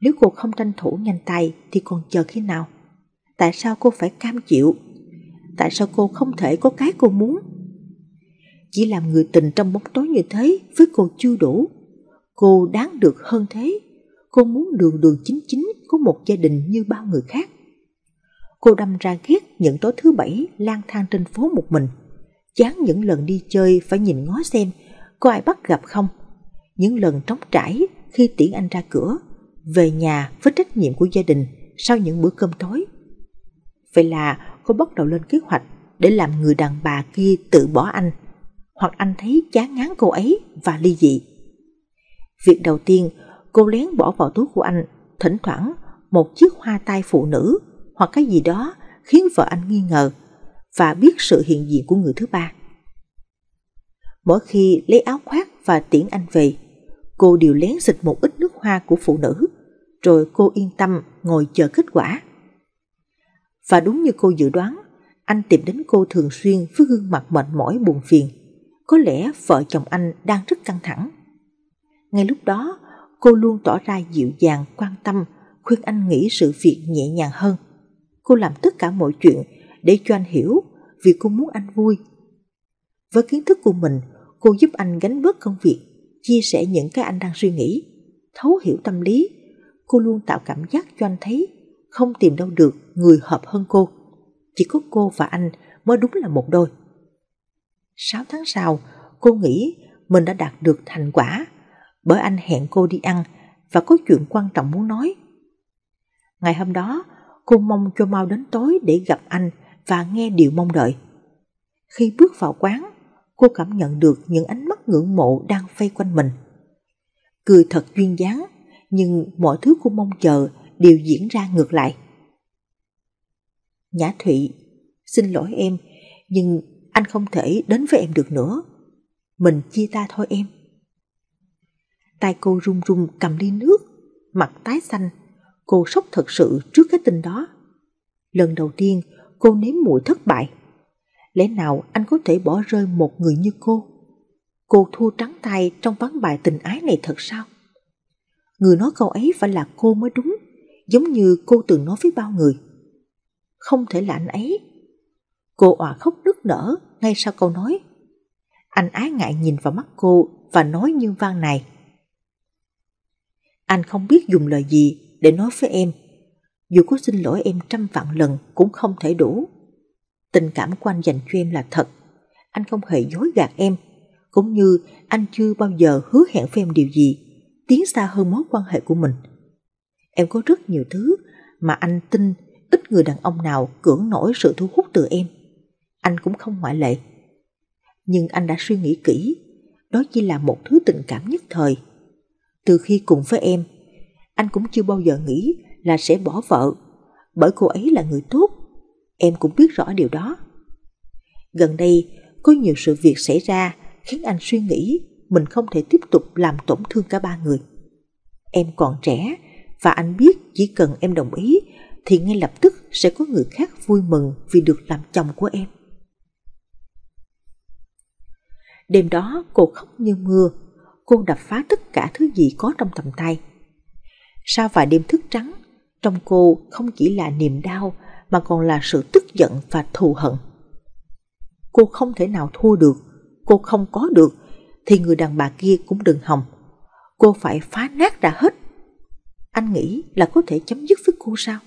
Nếu cô không tranh thủ nhanh tay thì còn chờ khi nào? Tại sao cô phải cam chịu? Tại sao cô không thể có cái cô muốn? Chỉ làm người tình trong bóng tối như thế với cô chưa đủ. Cô đáng được hơn thế. Cô muốn đường đường chính chính có một gia đình như bao người khác. Cô đâm ra ghét những tối thứ bảy lang thang trên phố một mình. Chán những lần đi chơi phải nhìn ngó xem có ai bắt gặp không? Những lần trống trải khi tiễn anh ra cửa, về nhà với trách nhiệm của gia đình sau những bữa cơm tối. Vậy là cô bắt đầu lên kế hoạch để làm người đàn bà kia tự bỏ anh, hoặc anh thấy chán ngán cô ấy và ly dị. Việc đầu tiên, cô lén bỏ vào túi của anh, thỉnh thoảng một chiếc hoa tai phụ nữ hoặc cái gì đó khiến vợ anh nghi ngờ và biết sự hiện diện của người thứ ba. Mỗi khi lấy áo khoác và tiễn anh về, cô đều lén xịt một ít nước hoa của phụ nữ, rồi cô yên tâm ngồi chờ kết quả. Và đúng như cô dự đoán, anh tìm đến cô thường xuyên với gương mặt mệt mỏi buồn phiền. Có lẽ vợ chồng anh đang rất căng thẳng. Ngay lúc đó, cô luôn tỏ ra dịu dàng, quan tâm, khuyên anh nghĩ sự việc nhẹ nhàng hơn. Cô làm tất cả mọi chuyện để cho anh hiểu vì cô muốn anh vui. Với kiến thức của mình, cô giúp anh gánh bớt công việc, chia sẻ những cái anh đang suy nghĩ, thấu hiểu tâm lý. Cô luôn tạo cảm giác cho anh thấy không tìm đâu được người hợp hơn cô. Chỉ có cô và anh mới đúng là một đôi. 6 tháng sau, cô nghĩ mình đã đạt được thành quả bởi anh hẹn cô đi ăn và có chuyện quan trọng muốn nói. Ngày hôm đó, cô mong cho mau đến tối để gặp anh và nghe điều mong đợi. Khi bước vào quán, cô cảm nhận được những ánh mắt ngưỡng mộ đang vây quanh mình. Cười thật duyên dáng, nhưng mọi thứ cô mong chờ đều diễn ra ngược lại. Nhã Thụy, xin lỗi em, nhưng anh không thể đến với em được nữa. Mình chia tay thôi em. Tay cô run run cầm ly nước, mặt tái xanh, cô sốc thật sự trước cái tin đó. Lần đầu tiên cô nếm mùi thất bại lẽ nào anh có thể bỏ rơi một người như cô? Cô thua trắng tay trong ván bài tình ái này thật sao? Người nói câu ấy phải là cô mới đúng, giống như cô từng nói với bao người. Không thể là anh ấy. Cô òa khóc nức nở ngay sau câu nói. Anh ái ngại nhìn vào mắt cô và nói như vang này. Anh không biết dùng lời gì để nói với em. Dù có xin lỗi em trăm vạn lần cũng không thể đủ. Tình cảm của anh dành cho em là thật. Anh không hề dối gạt em, cũng như anh chưa bao giờ hứa hẹn với em điều gì, tiến xa hơn mối quan hệ của mình. Em có rất nhiều thứ mà anh tin ít người đàn ông nào cưỡng nổi sự thu hút từ em. Anh cũng không ngoại lệ. Nhưng anh đã suy nghĩ kỹ, đó chỉ là một thứ tình cảm nhất thời. Từ khi cùng với em, anh cũng chưa bao giờ nghĩ là sẽ bỏ vợ, bởi cô ấy là người tốt em cũng biết rõ điều đó. Gần đây, có nhiều sự việc xảy ra khiến anh suy nghĩ mình không thể tiếp tục làm tổn thương cả ba người. Em còn trẻ và anh biết chỉ cần em đồng ý thì ngay lập tức sẽ có người khác vui mừng vì được làm chồng của em. Đêm đó cô khóc như mưa, cô đập phá tất cả thứ gì có trong tầm tay. Sau vài đêm thức trắng, trong cô không chỉ là niềm đau mà còn là sự tức giận và thù hận. Cô không thể nào thua được, cô không có được, thì người đàn bà kia cũng đừng hòng. Cô phải phá nát ra hết. Anh nghĩ là có thể chấm dứt với cô sao?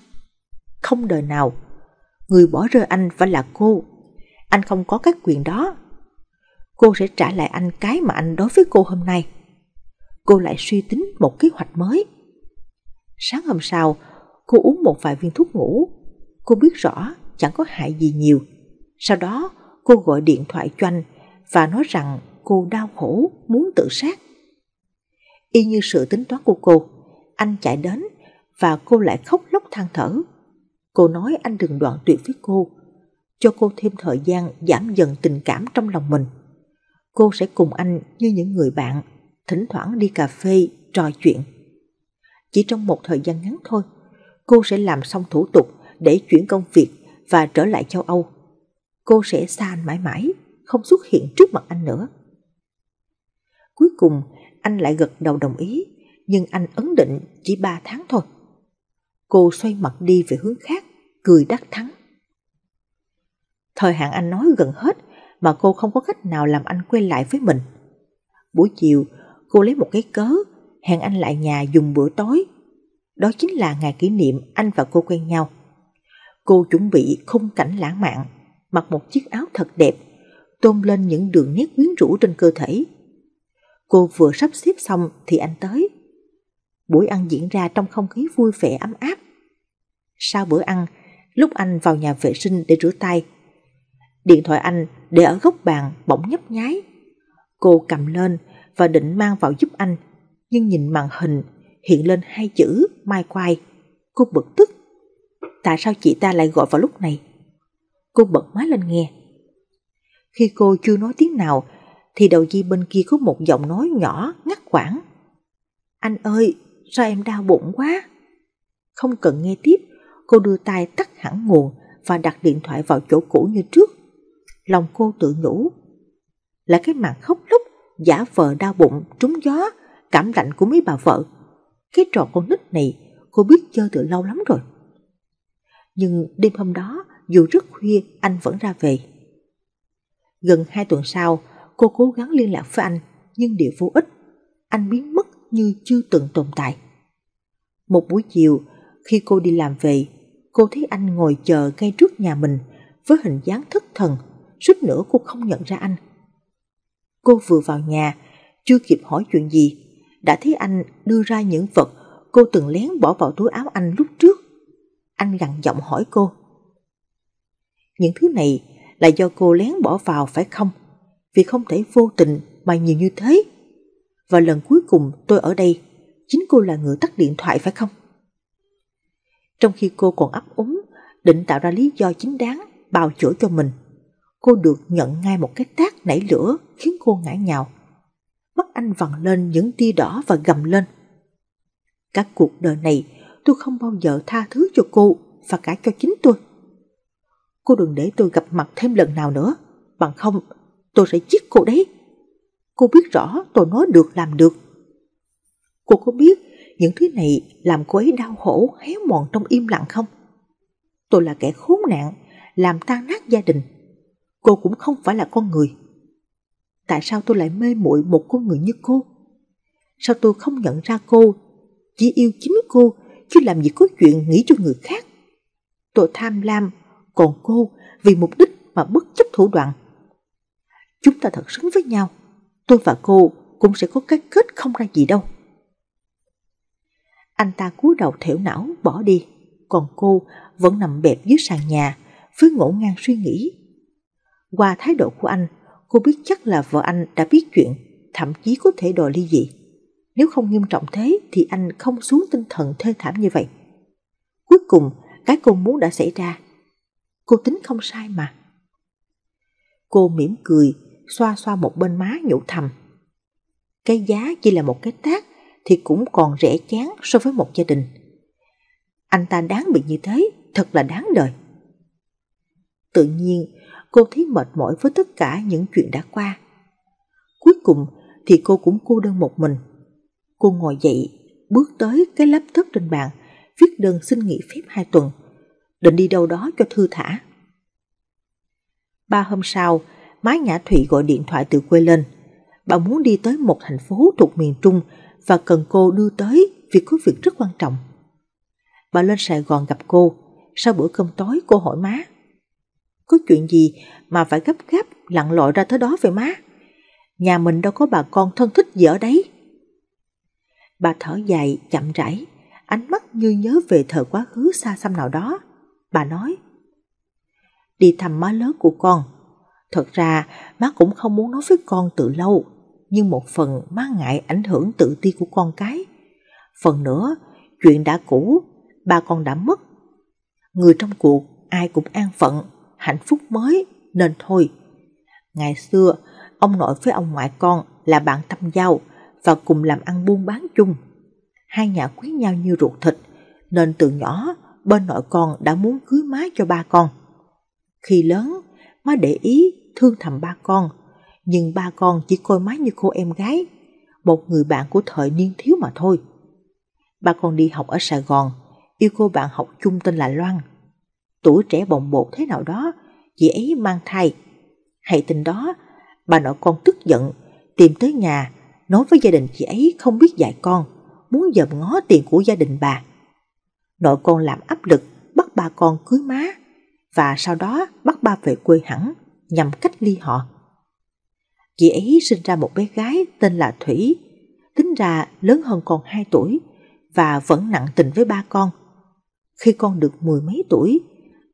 Không đời nào. Người bỏ rơi anh phải là cô. Anh không có các quyền đó. Cô sẽ trả lại anh cái mà anh đối với cô hôm nay. Cô lại suy tính một kế hoạch mới. Sáng hôm sau, cô uống một vài viên thuốc ngủ Cô biết rõ chẳng có hại gì nhiều. Sau đó cô gọi điện thoại cho anh và nói rằng cô đau khổ muốn tự sát. Y như sự tính toán của cô, anh chạy đến và cô lại khóc lóc than thở. Cô nói anh đừng đoạn tuyệt với cô, cho cô thêm thời gian giảm dần tình cảm trong lòng mình. Cô sẽ cùng anh như những người bạn, thỉnh thoảng đi cà phê, trò chuyện. Chỉ trong một thời gian ngắn thôi, cô sẽ làm xong thủ tục để chuyển công việc và trở lại châu Âu. Cô sẽ xa anh mãi mãi, không xuất hiện trước mặt anh nữa. Cuối cùng, anh lại gật đầu đồng ý, nhưng anh ấn định chỉ 3 tháng thôi. Cô xoay mặt đi về hướng khác, cười đắc thắng. Thời hạn anh nói gần hết mà cô không có cách nào làm anh quay lại với mình. Buổi chiều, cô lấy một cái cớ, hẹn anh lại nhà dùng bữa tối. Đó chính là ngày kỷ niệm anh và cô quen nhau. Cô chuẩn bị không cảnh lãng mạn, mặc một chiếc áo thật đẹp, tôn lên những đường nét quyến rũ trên cơ thể. Cô vừa sắp xếp xong thì anh tới. Buổi ăn diễn ra trong không khí vui vẻ ấm áp. Sau bữa ăn, lúc anh vào nhà vệ sinh để rửa tay, điện thoại anh để ở góc bàn bỗng nhấp nháy. Cô cầm lên và định mang vào giúp anh, nhưng nhìn màn hình hiện lên hai chữ mai quay. Cô bực tức tại sao chị ta lại gọi vào lúc này. Cô bật máy lên nghe. Khi cô chưa nói tiếng nào, thì đầu dây bên kia có một giọng nói nhỏ, ngắt quãng. Anh ơi, sao em đau bụng quá? Không cần nghe tiếp, cô đưa tay tắt hẳn nguồn và đặt điện thoại vào chỗ cũ như trước. Lòng cô tự nhủ. Là cái mạng khóc lóc, giả vờ đau bụng, trúng gió, cảm lạnh của mấy bà vợ. Cái trò con nít này, cô biết chơi từ lâu lắm rồi nhưng đêm hôm đó dù rất khuya anh vẫn ra về. Gần hai tuần sau, cô cố gắng liên lạc với anh nhưng đều vô ích. Anh biến mất như chưa từng tồn tại. Một buổi chiều, khi cô đi làm về, cô thấy anh ngồi chờ ngay trước nhà mình với hình dáng thất thần, suýt nữa cô không nhận ra anh. Cô vừa vào nhà, chưa kịp hỏi chuyện gì, đã thấy anh đưa ra những vật cô từng lén bỏ vào túi áo anh lúc trước. Anh gằn giọng hỏi cô. Những thứ này là do cô lén bỏ vào phải không? Vì không thể vô tình mà nhiều như thế. Và lần cuối cùng tôi ở đây, chính cô là người tắt điện thoại phải không? Trong khi cô còn ấp úng, định tạo ra lý do chính đáng bào chữa cho mình, cô được nhận ngay một cái tác nảy lửa khiến cô ngã nhào. Mắt anh vằn lên những tia đỏ và gầm lên. Các cuộc đời này tôi không bao giờ tha thứ cho cô và cả cho chính tôi. Cô đừng để tôi gặp mặt thêm lần nào nữa, bằng không tôi sẽ giết cô đấy. Cô biết rõ tôi nói được làm được. Cô có biết những thứ này làm cô ấy đau khổ héo mòn trong im lặng không? Tôi là kẻ khốn nạn, làm tan nát gia đình. Cô cũng không phải là con người. Tại sao tôi lại mê muội một con người như cô? Sao tôi không nhận ra cô chỉ yêu chính cô chứ làm gì có chuyện nghĩ cho người khác. Tôi tham lam, còn cô vì mục đích mà bất chấp thủ đoạn. Chúng ta thật xứng với nhau, tôi và cô cũng sẽ có cái kết không ra gì đâu. Anh ta cúi đầu thểu não bỏ đi, còn cô vẫn nằm bẹp dưới sàn nhà, với ngổ ngang suy nghĩ. Qua thái độ của anh, cô biết chắc là vợ anh đã biết chuyện, thậm chí có thể đòi ly dị. Nếu không nghiêm trọng thế thì anh không xuống tinh thần thê thảm như vậy. Cuối cùng, cái cô muốn đã xảy ra. Cô tính không sai mà. Cô mỉm cười, xoa xoa một bên má nhủ thầm. Cái giá chỉ là một cái tác thì cũng còn rẻ chán so với một gia đình. Anh ta đáng bị như thế, thật là đáng đời. Tự nhiên, cô thấy mệt mỏi với tất cả những chuyện đã qua. Cuối cùng thì cô cũng cô đơn một mình. Cô ngồi dậy, bước tới cái laptop trên bàn, viết đơn xin nghỉ phép hai tuần, định đi đâu đó cho thư thả. Ba hôm sau, má Nhã Thụy gọi điện thoại từ quê lên. Bà muốn đi tới một thành phố thuộc miền Trung và cần cô đưa tới vì có việc rất quan trọng. Bà lên Sài Gòn gặp cô, sau bữa cơm tối cô hỏi má. Có chuyện gì mà phải gấp gáp lặn lội ra tới đó vậy má? Nhà mình đâu có bà con thân thích gì ở đấy. Bà thở dài chậm rãi, ánh mắt như nhớ về thời quá khứ xa xăm nào đó. Bà nói, đi thăm má lớn của con. Thật ra, má cũng không muốn nói với con từ lâu, nhưng một phần má ngại ảnh hưởng tự ti của con cái. Phần nữa, chuyện đã cũ, ba con đã mất. Người trong cuộc ai cũng an phận, hạnh phúc mới nên thôi. Ngày xưa, ông nội với ông ngoại con là bạn tâm giao, và cùng làm ăn buôn bán chung. Hai nhà quý nhau như ruột thịt, nên từ nhỏ bên nội con đã muốn cưới má cho ba con. Khi lớn, má để ý thương thầm ba con, nhưng ba con chỉ coi má như cô em gái, một người bạn của thời niên thiếu mà thôi. Ba con đi học ở Sài Gòn, yêu cô bạn học chung tên là Loan. Tuổi trẻ bồng bột thế nào đó, chị ấy mang thai. Hay tin đó, bà nội con tức giận, tìm tới nhà nói với gia đình chị ấy không biết dạy con, muốn dòm ngó tiền của gia đình bà. Nội con làm áp lực bắt ba con cưới má và sau đó bắt ba về quê hẳn nhằm cách ly họ. Chị ấy sinh ra một bé gái tên là Thủy, tính ra lớn hơn con 2 tuổi và vẫn nặng tình với ba con. Khi con được mười mấy tuổi,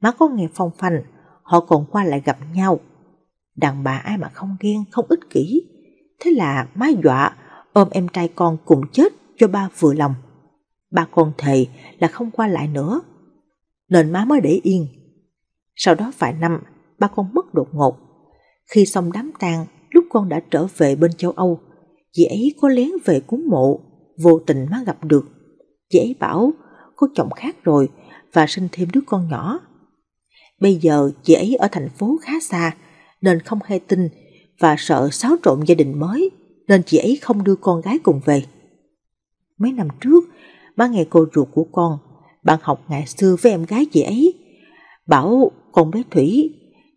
má con nghe phong phanh, họ còn qua lại gặp nhau. Đàn bà ai mà không ghen, không ích kỷ, Thế là má dọa, ôm em trai con cùng chết cho ba vừa lòng. Ba con thề là không qua lại nữa. Nên má mới để yên. Sau đó vài năm, ba con mất đột ngột. Khi xong đám tang, lúc con đã trở về bên châu Âu, chị ấy có lén về cúng mộ, vô tình má gặp được. Chị ấy bảo có chồng khác rồi và sinh thêm đứa con nhỏ. Bây giờ chị ấy ở thành phố khá xa nên không hay tin và sợ xáo trộn gia đình mới nên chị ấy không đưa con gái cùng về. Mấy năm trước, ba nghe cô ruột của con, bạn học ngày xưa với em gái chị ấy, bảo con bé Thủy,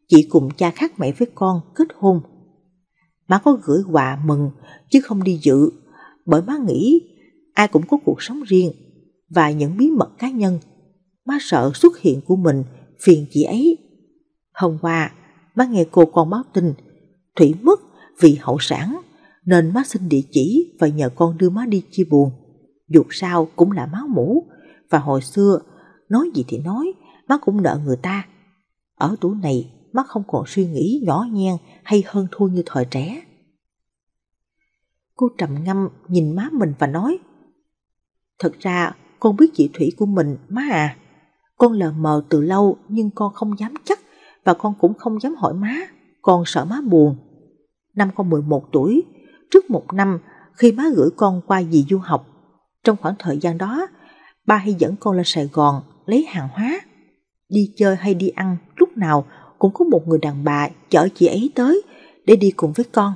chị cùng cha khác mẹ với con kết hôn. Má có gửi quà mừng chứ không đi dự, bởi má nghĩ ai cũng có cuộc sống riêng và những bí mật cá nhân. Má sợ xuất hiện của mình phiền chị ấy. Hôm qua, má nghe cô con báo tin thủy mất vì hậu sản nên má xin địa chỉ và nhờ con đưa má đi chia buồn. Dù sao cũng là máu mũ và hồi xưa nói gì thì nói má cũng nợ người ta. Ở tuổi này má không còn suy nghĩ nhỏ nhen hay hơn thua như thời trẻ. Cô trầm ngâm nhìn má mình và nói Thật ra con biết chị Thủy của mình má à Con lờ mờ từ lâu nhưng con không dám chắc Và con cũng không dám hỏi má Con sợ má buồn năm con 11 tuổi, trước một năm khi má gửi con qua dì du học. Trong khoảng thời gian đó, ba hay dẫn con lên Sài Gòn lấy hàng hóa. Đi chơi hay đi ăn, lúc nào cũng có một người đàn bà chở chị ấy tới để đi cùng với con.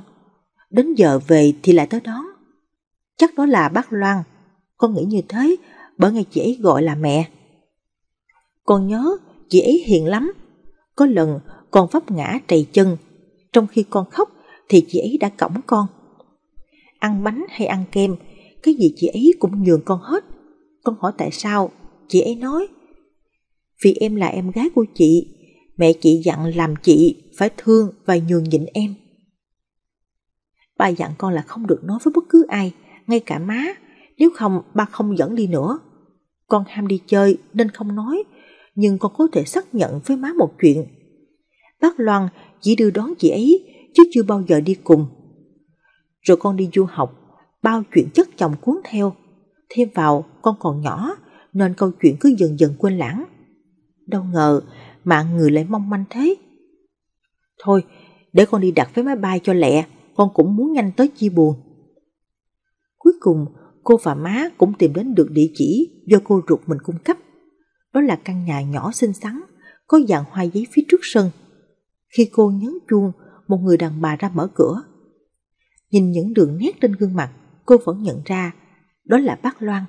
Đến giờ về thì lại tới đón. Chắc đó là bác Loan. Con nghĩ như thế bởi ngày chị ấy gọi là mẹ. Con nhớ chị ấy hiền lắm. Có lần con vấp ngã trầy chân. Trong khi con khóc thì chị ấy đã cõng con. Ăn bánh hay ăn kem, cái gì chị ấy cũng nhường con hết. Con hỏi tại sao, chị ấy nói. Vì em là em gái của chị, mẹ chị dặn làm chị phải thương và nhường nhịn em. Ba dặn con là không được nói với bất cứ ai, ngay cả má, nếu không ba không dẫn đi nữa. Con ham đi chơi nên không nói, nhưng con có thể xác nhận với má một chuyện. Bác Loan chỉ đưa đón chị ấy chứ chưa bao giờ đi cùng. Rồi con đi du học, bao chuyện chất chồng cuốn theo. Thêm vào con còn nhỏ nên câu chuyện cứ dần dần quên lãng. Đâu ngờ mạng người lại mong manh thế. Thôi, để con đi đặt vé máy bay cho lẹ, con cũng muốn nhanh tới chia buồn. Cuối cùng, cô và má cũng tìm đến được địa chỉ do cô ruột mình cung cấp. Đó là căn nhà nhỏ xinh xắn, có dàn hoa giấy phía trước sân. Khi cô nhấn chuông, một người đàn bà ra mở cửa. Nhìn những đường nét trên gương mặt, cô vẫn nhận ra đó là bác Loan.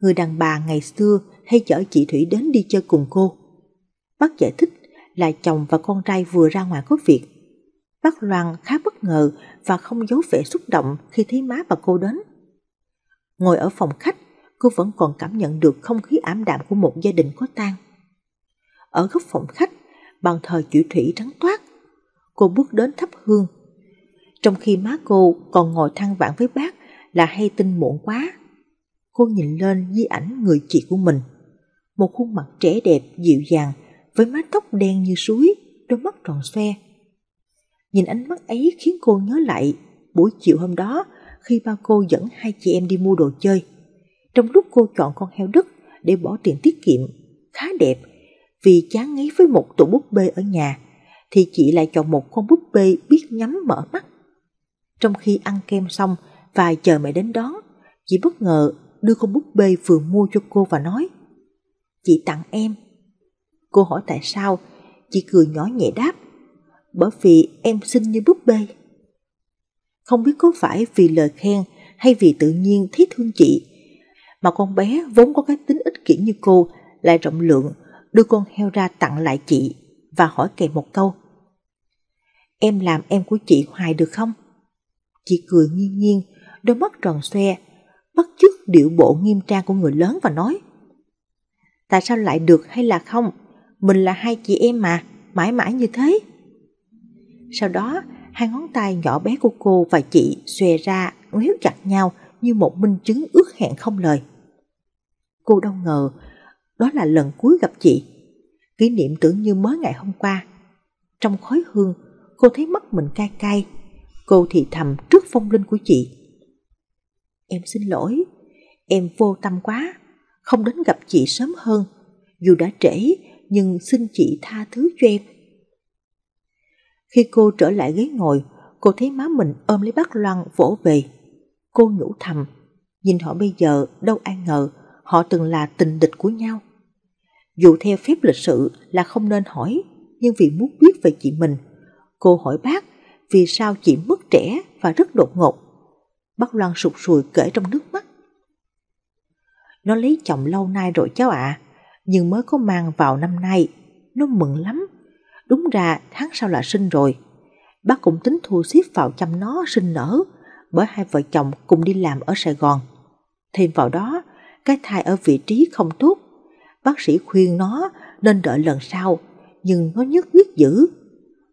Người đàn bà ngày xưa hay chở chị Thủy đến đi chơi cùng cô. Bác giải thích là chồng và con trai vừa ra ngoài có việc. Bác Loan khá bất ngờ và không giấu vẻ xúc động khi thấy má và cô đến. Ngồi ở phòng khách, cô vẫn còn cảm nhận được không khí ảm đạm của một gia đình có tang. Ở góc phòng khách, bàn thờ chị Thủy trắng toát cô bước đến thắp hương. Trong khi má cô còn ngồi than vãn với bác là hay tin muộn quá. Cô nhìn lên di ảnh người chị của mình. Một khuôn mặt trẻ đẹp, dịu dàng, với mái tóc đen như suối, đôi mắt tròn xoe. Nhìn ánh mắt ấy khiến cô nhớ lại buổi chiều hôm đó khi ba cô dẫn hai chị em đi mua đồ chơi. Trong lúc cô chọn con heo đất để bỏ tiền tiết kiệm, khá đẹp, vì chán ngấy với một tủ búp bê ở nhà thì chị lại chọn một con búp bê biết nhắm mở mắt. Trong khi ăn kem xong và chờ mẹ đến đón, chị bất ngờ đưa con búp bê vừa mua cho cô và nói Chị tặng em. Cô hỏi tại sao, chị cười nhỏ nhẹ đáp Bởi vì em xinh như búp bê. Không biết có phải vì lời khen hay vì tự nhiên thấy thương chị mà con bé vốn có cái tính ích kỷ như cô lại rộng lượng đưa con heo ra tặng lại chị và hỏi kèm một câu em làm em của chị hoài được không? Chị cười nghiêng nghiêng, đôi mắt tròn xoe, bắt chước điệu bộ nghiêm trang của người lớn và nói. Tại sao lại được hay là không? Mình là hai chị em mà, mãi mãi như thế. Sau đó, hai ngón tay nhỏ bé của cô và chị xòe ra, ngoéo chặt nhau như một minh chứng ước hẹn không lời. Cô đâu ngờ, đó là lần cuối gặp chị. Kỷ niệm tưởng như mới ngày hôm qua. Trong khói hương, cô thấy mắt mình cay cay. Cô thì thầm trước phong linh của chị. Em xin lỗi, em vô tâm quá, không đến gặp chị sớm hơn. Dù đã trễ, nhưng xin chị tha thứ cho em. Khi cô trở lại ghế ngồi, cô thấy má mình ôm lấy bác Loan vỗ về. Cô nhủ thầm, nhìn họ bây giờ đâu ai ngờ họ từng là tình địch của nhau. Dù theo phép lịch sự là không nên hỏi, nhưng vì muốn biết về chị mình Cô hỏi bác vì sao chị mất trẻ và rất đột ngột. Bác Loan sụt sùi kể trong nước mắt. Nó lấy chồng lâu nay rồi cháu ạ, à, nhưng mới có mang vào năm nay. Nó mừng lắm. Đúng ra tháng sau là sinh rồi. Bác cũng tính thu xếp vào chăm nó sinh nở bởi hai vợ chồng cùng đi làm ở Sài Gòn. Thêm vào đó, cái thai ở vị trí không tốt. Bác sĩ khuyên nó nên đợi lần sau, nhưng nó nhất quyết giữ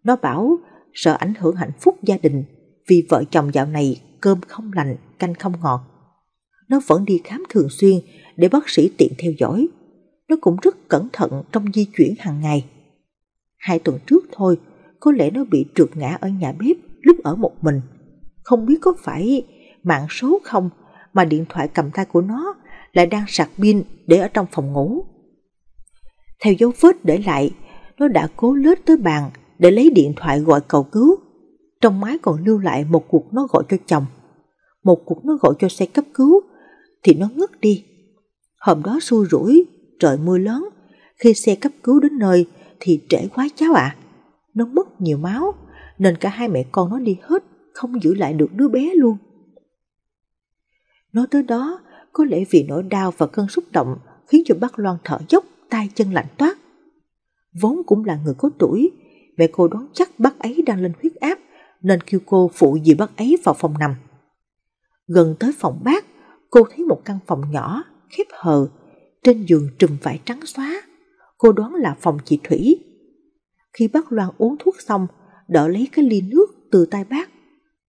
nó bảo sợ ảnh hưởng hạnh phúc gia đình vì vợ chồng dạo này cơm không lành, canh không ngọt. Nó vẫn đi khám thường xuyên để bác sĩ tiện theo dõi. Nó cũng rất cẩn thận trong di chuyển hàng ngày. Hai tuần trước thôi, có lẽ nó bị trượt ngã ở nhà bếp lúc ở một mình. Không biết có phải mạng số không mà điện thoại cầm tay của nó lại đang sạc pin để ở trong phòng ngủ. Theo dấu vết để lại, nó đã cố lết tới bàn để lấy điện thoại gọi cầu cứu. Trong máy còn lưu lại một cuộc nó gọi cho chồng, một cuộc nó gọi cho xe cấp cứu, thì nó ngất đi. Hôm đó xui rủi, trời mưa lớn, khi xe cấp cứu đến nơi thì trễ quá cháu ạ. À. Nó mất nhiều máu, nên cả hai mẹ con nó đi hết, không giữ lại được đứa bé luôn. Nói tới đó, có lẽ vì nỗi đau và cơn xúc động khiến cho bác Loan thở dốc, tay chân lạnh toát. Vốn cũng là người có tuổi, mẹ cô đoán chắc bác ấy đang lên huyết áp nên kêu cô phụ dì bác ấy vào phòng nằm. Gần tới phòng bác, cô thấy một căn phòng nhỏ, khép hờ, trên giường trùm vải trắng xóa. Cô đoán là phòng chị Thủy. Khi bác Loan uống thuốc xong, đỡ lấy cái ly nước từ tay bác.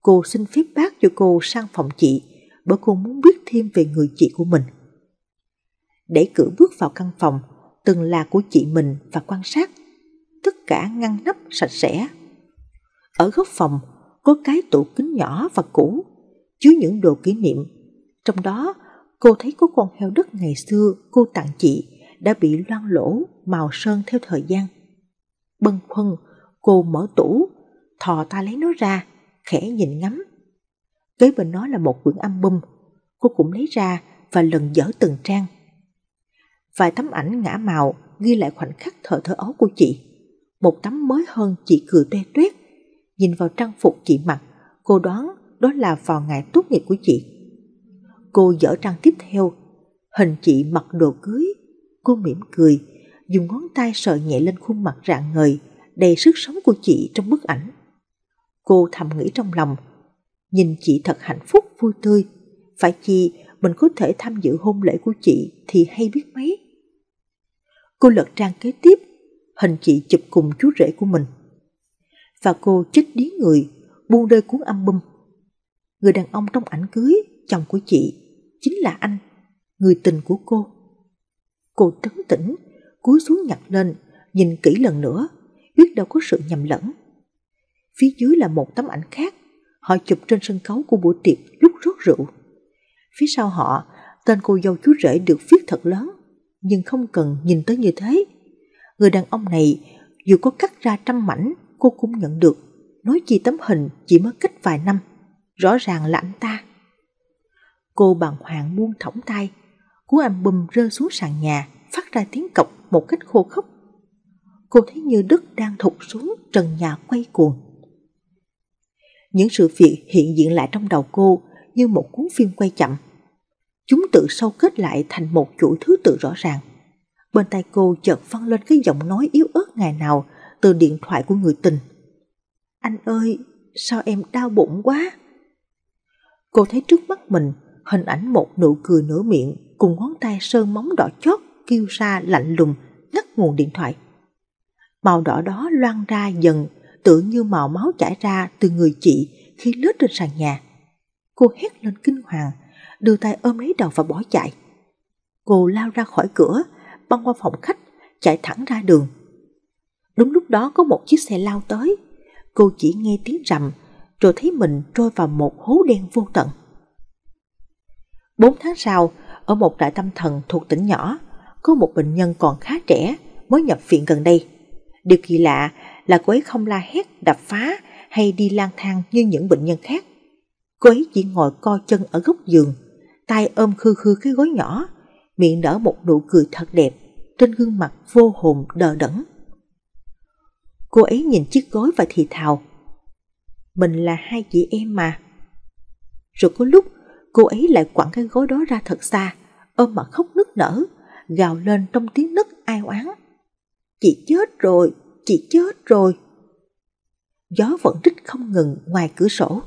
Cô xin phép bác cho cô sang phòng chị bởi cô muốn biết thêm về người chị của mình. Đẩy cửa bước vào căn phòng, từng là của chị mình và quan sát tất cả ngăn nắp sạch sẽ. Ở góc phòng có cái tủ kính nhỏ và cũ, chứa những đồ kỷ niệm. Trong đó, cô thấy có con heo đất ngày xưa cô tặng chị đã bị loang lỗ màu sơn theo thời gian. Bân khuân, cô mở tủ, thò ta lấy nó ra, khẽ nhìn ngắm. Kế bên nó là một quyển album, cô cũng lấy ra và lần dở từng trang. Vài tấm ảnh ngã màu ghi lại khoảnh khắc thở thơ ấu của chị một tấm mới hơn chị cười toe toét. Nhìn vào trang phục chị mặc, cô đoán đó là vào ngày tốt nghiệp của chị. Cô dở trang tiếp theo, hình chị mặc đồ cưới. Cô mỉm cười, dùng ngón tay sờ nhẹ lên khuôn mặt rạng ngời, đầy sức sống của chị trong bức ảnh. Cô thầm nghĩ trong lòng, nhìn chị thật hạnh phúc vui tươi, phải chi mình có thể tham dự hôn lễ của chị thì hay biết mấy. Cô lật trang kế tiếp hình chị chụp cùng chú rể của mình. Và cô chích điếng người, buông rơi cuốn album. Người đàn ông trong ảnh cưới, chồng của chị, chính là anh, người tình của cô. Cô trấn tĩnh, cúi xuống nhặt lên, nhìn kỹ lần nữa, biết đâu có sự nhầm lẫn. Phía dưới là một tấm ảnh khác, họ chụp trên sân khấu của buổi tiệc lúc rót rượu. Phía sau họ, tên cô dâu chú rể được viết thật lớn, nhưng không cần nhìn tới như thế Người đàn ông này dù có cắt ra trăm mảnh cô cũng nhận được. Nói chi tấm hình chỉ mới cách vài năm. Rõ ràng là anh ta. Cô bàng hoàng buông thõng tay. Cuốn album rơi xuống sàn nhà phát ra tiếng cọc một cách khô khốc. Cô thấy như đất đang thụt xuống trần nhà quay cuồng. Những sự việc hiện diện lại trong đầu cô như một cuốn phim quay chậm. Chúng tự sâu kết lại thành một chuỗi thứ tự rõ ràng bên tai cô chợt văng lên cái giọng nói yếu ớt ngày nào từ điện thoại của người tình. Anh ơi, sao em đau bụng quá? Cô thấy trước mắt mình hình ảnh một nụ cười nửa miệng cùng ngón tay sơn móng đỏ chót kêu ra lạnh lùng ngắt nguồn điện thoại. Màu đỏ đó loang ra dần tưởng như màu máu chảy ra từ người chị khi lướt trên sàn nhà. Cô hét lên kinh hoàng, đưa tay ôm lấy đầu và bỏ chạy. Cô lao ra khỏi cửa, băng qua phòng khách, chạy thẳng ra đường. Đúng lúc đó có một chiếc xe lao tới, cô chỉ nghe tiếng rầm, rồi thấy mình trôi vào một hố đen vô tận. Bốn tháng sau, ở một trại tâm thần thuộc tỉnh nhỏ, có một bệnh nhân còn khá trẻ mới nhập viện gần đây. Điều kỳ lạ là cô ấy không la hét, đập phá hay đi lang thang như những bệnh nhân khác. Cô ấy chỉ ngồi co chân ở góc giường, tay ôm khư khư cái gối nhỏ, miệng nở một nụ cười thật đẹp, trên gương mặt vô hồn đờ đẫn. Cô ấy nhìn chiếc gối và thì thào. Mình là hai chị em mà. Rồi có lúc cô ấy lại quẳng cái gối đó ra thật xa, ôm mà khóc nức nở, gào lên trong tiếng nấc ai oán. Chị chết rồi, chị chết rồi. Gió vẫn rít không ngừng ngoài cửa sổ.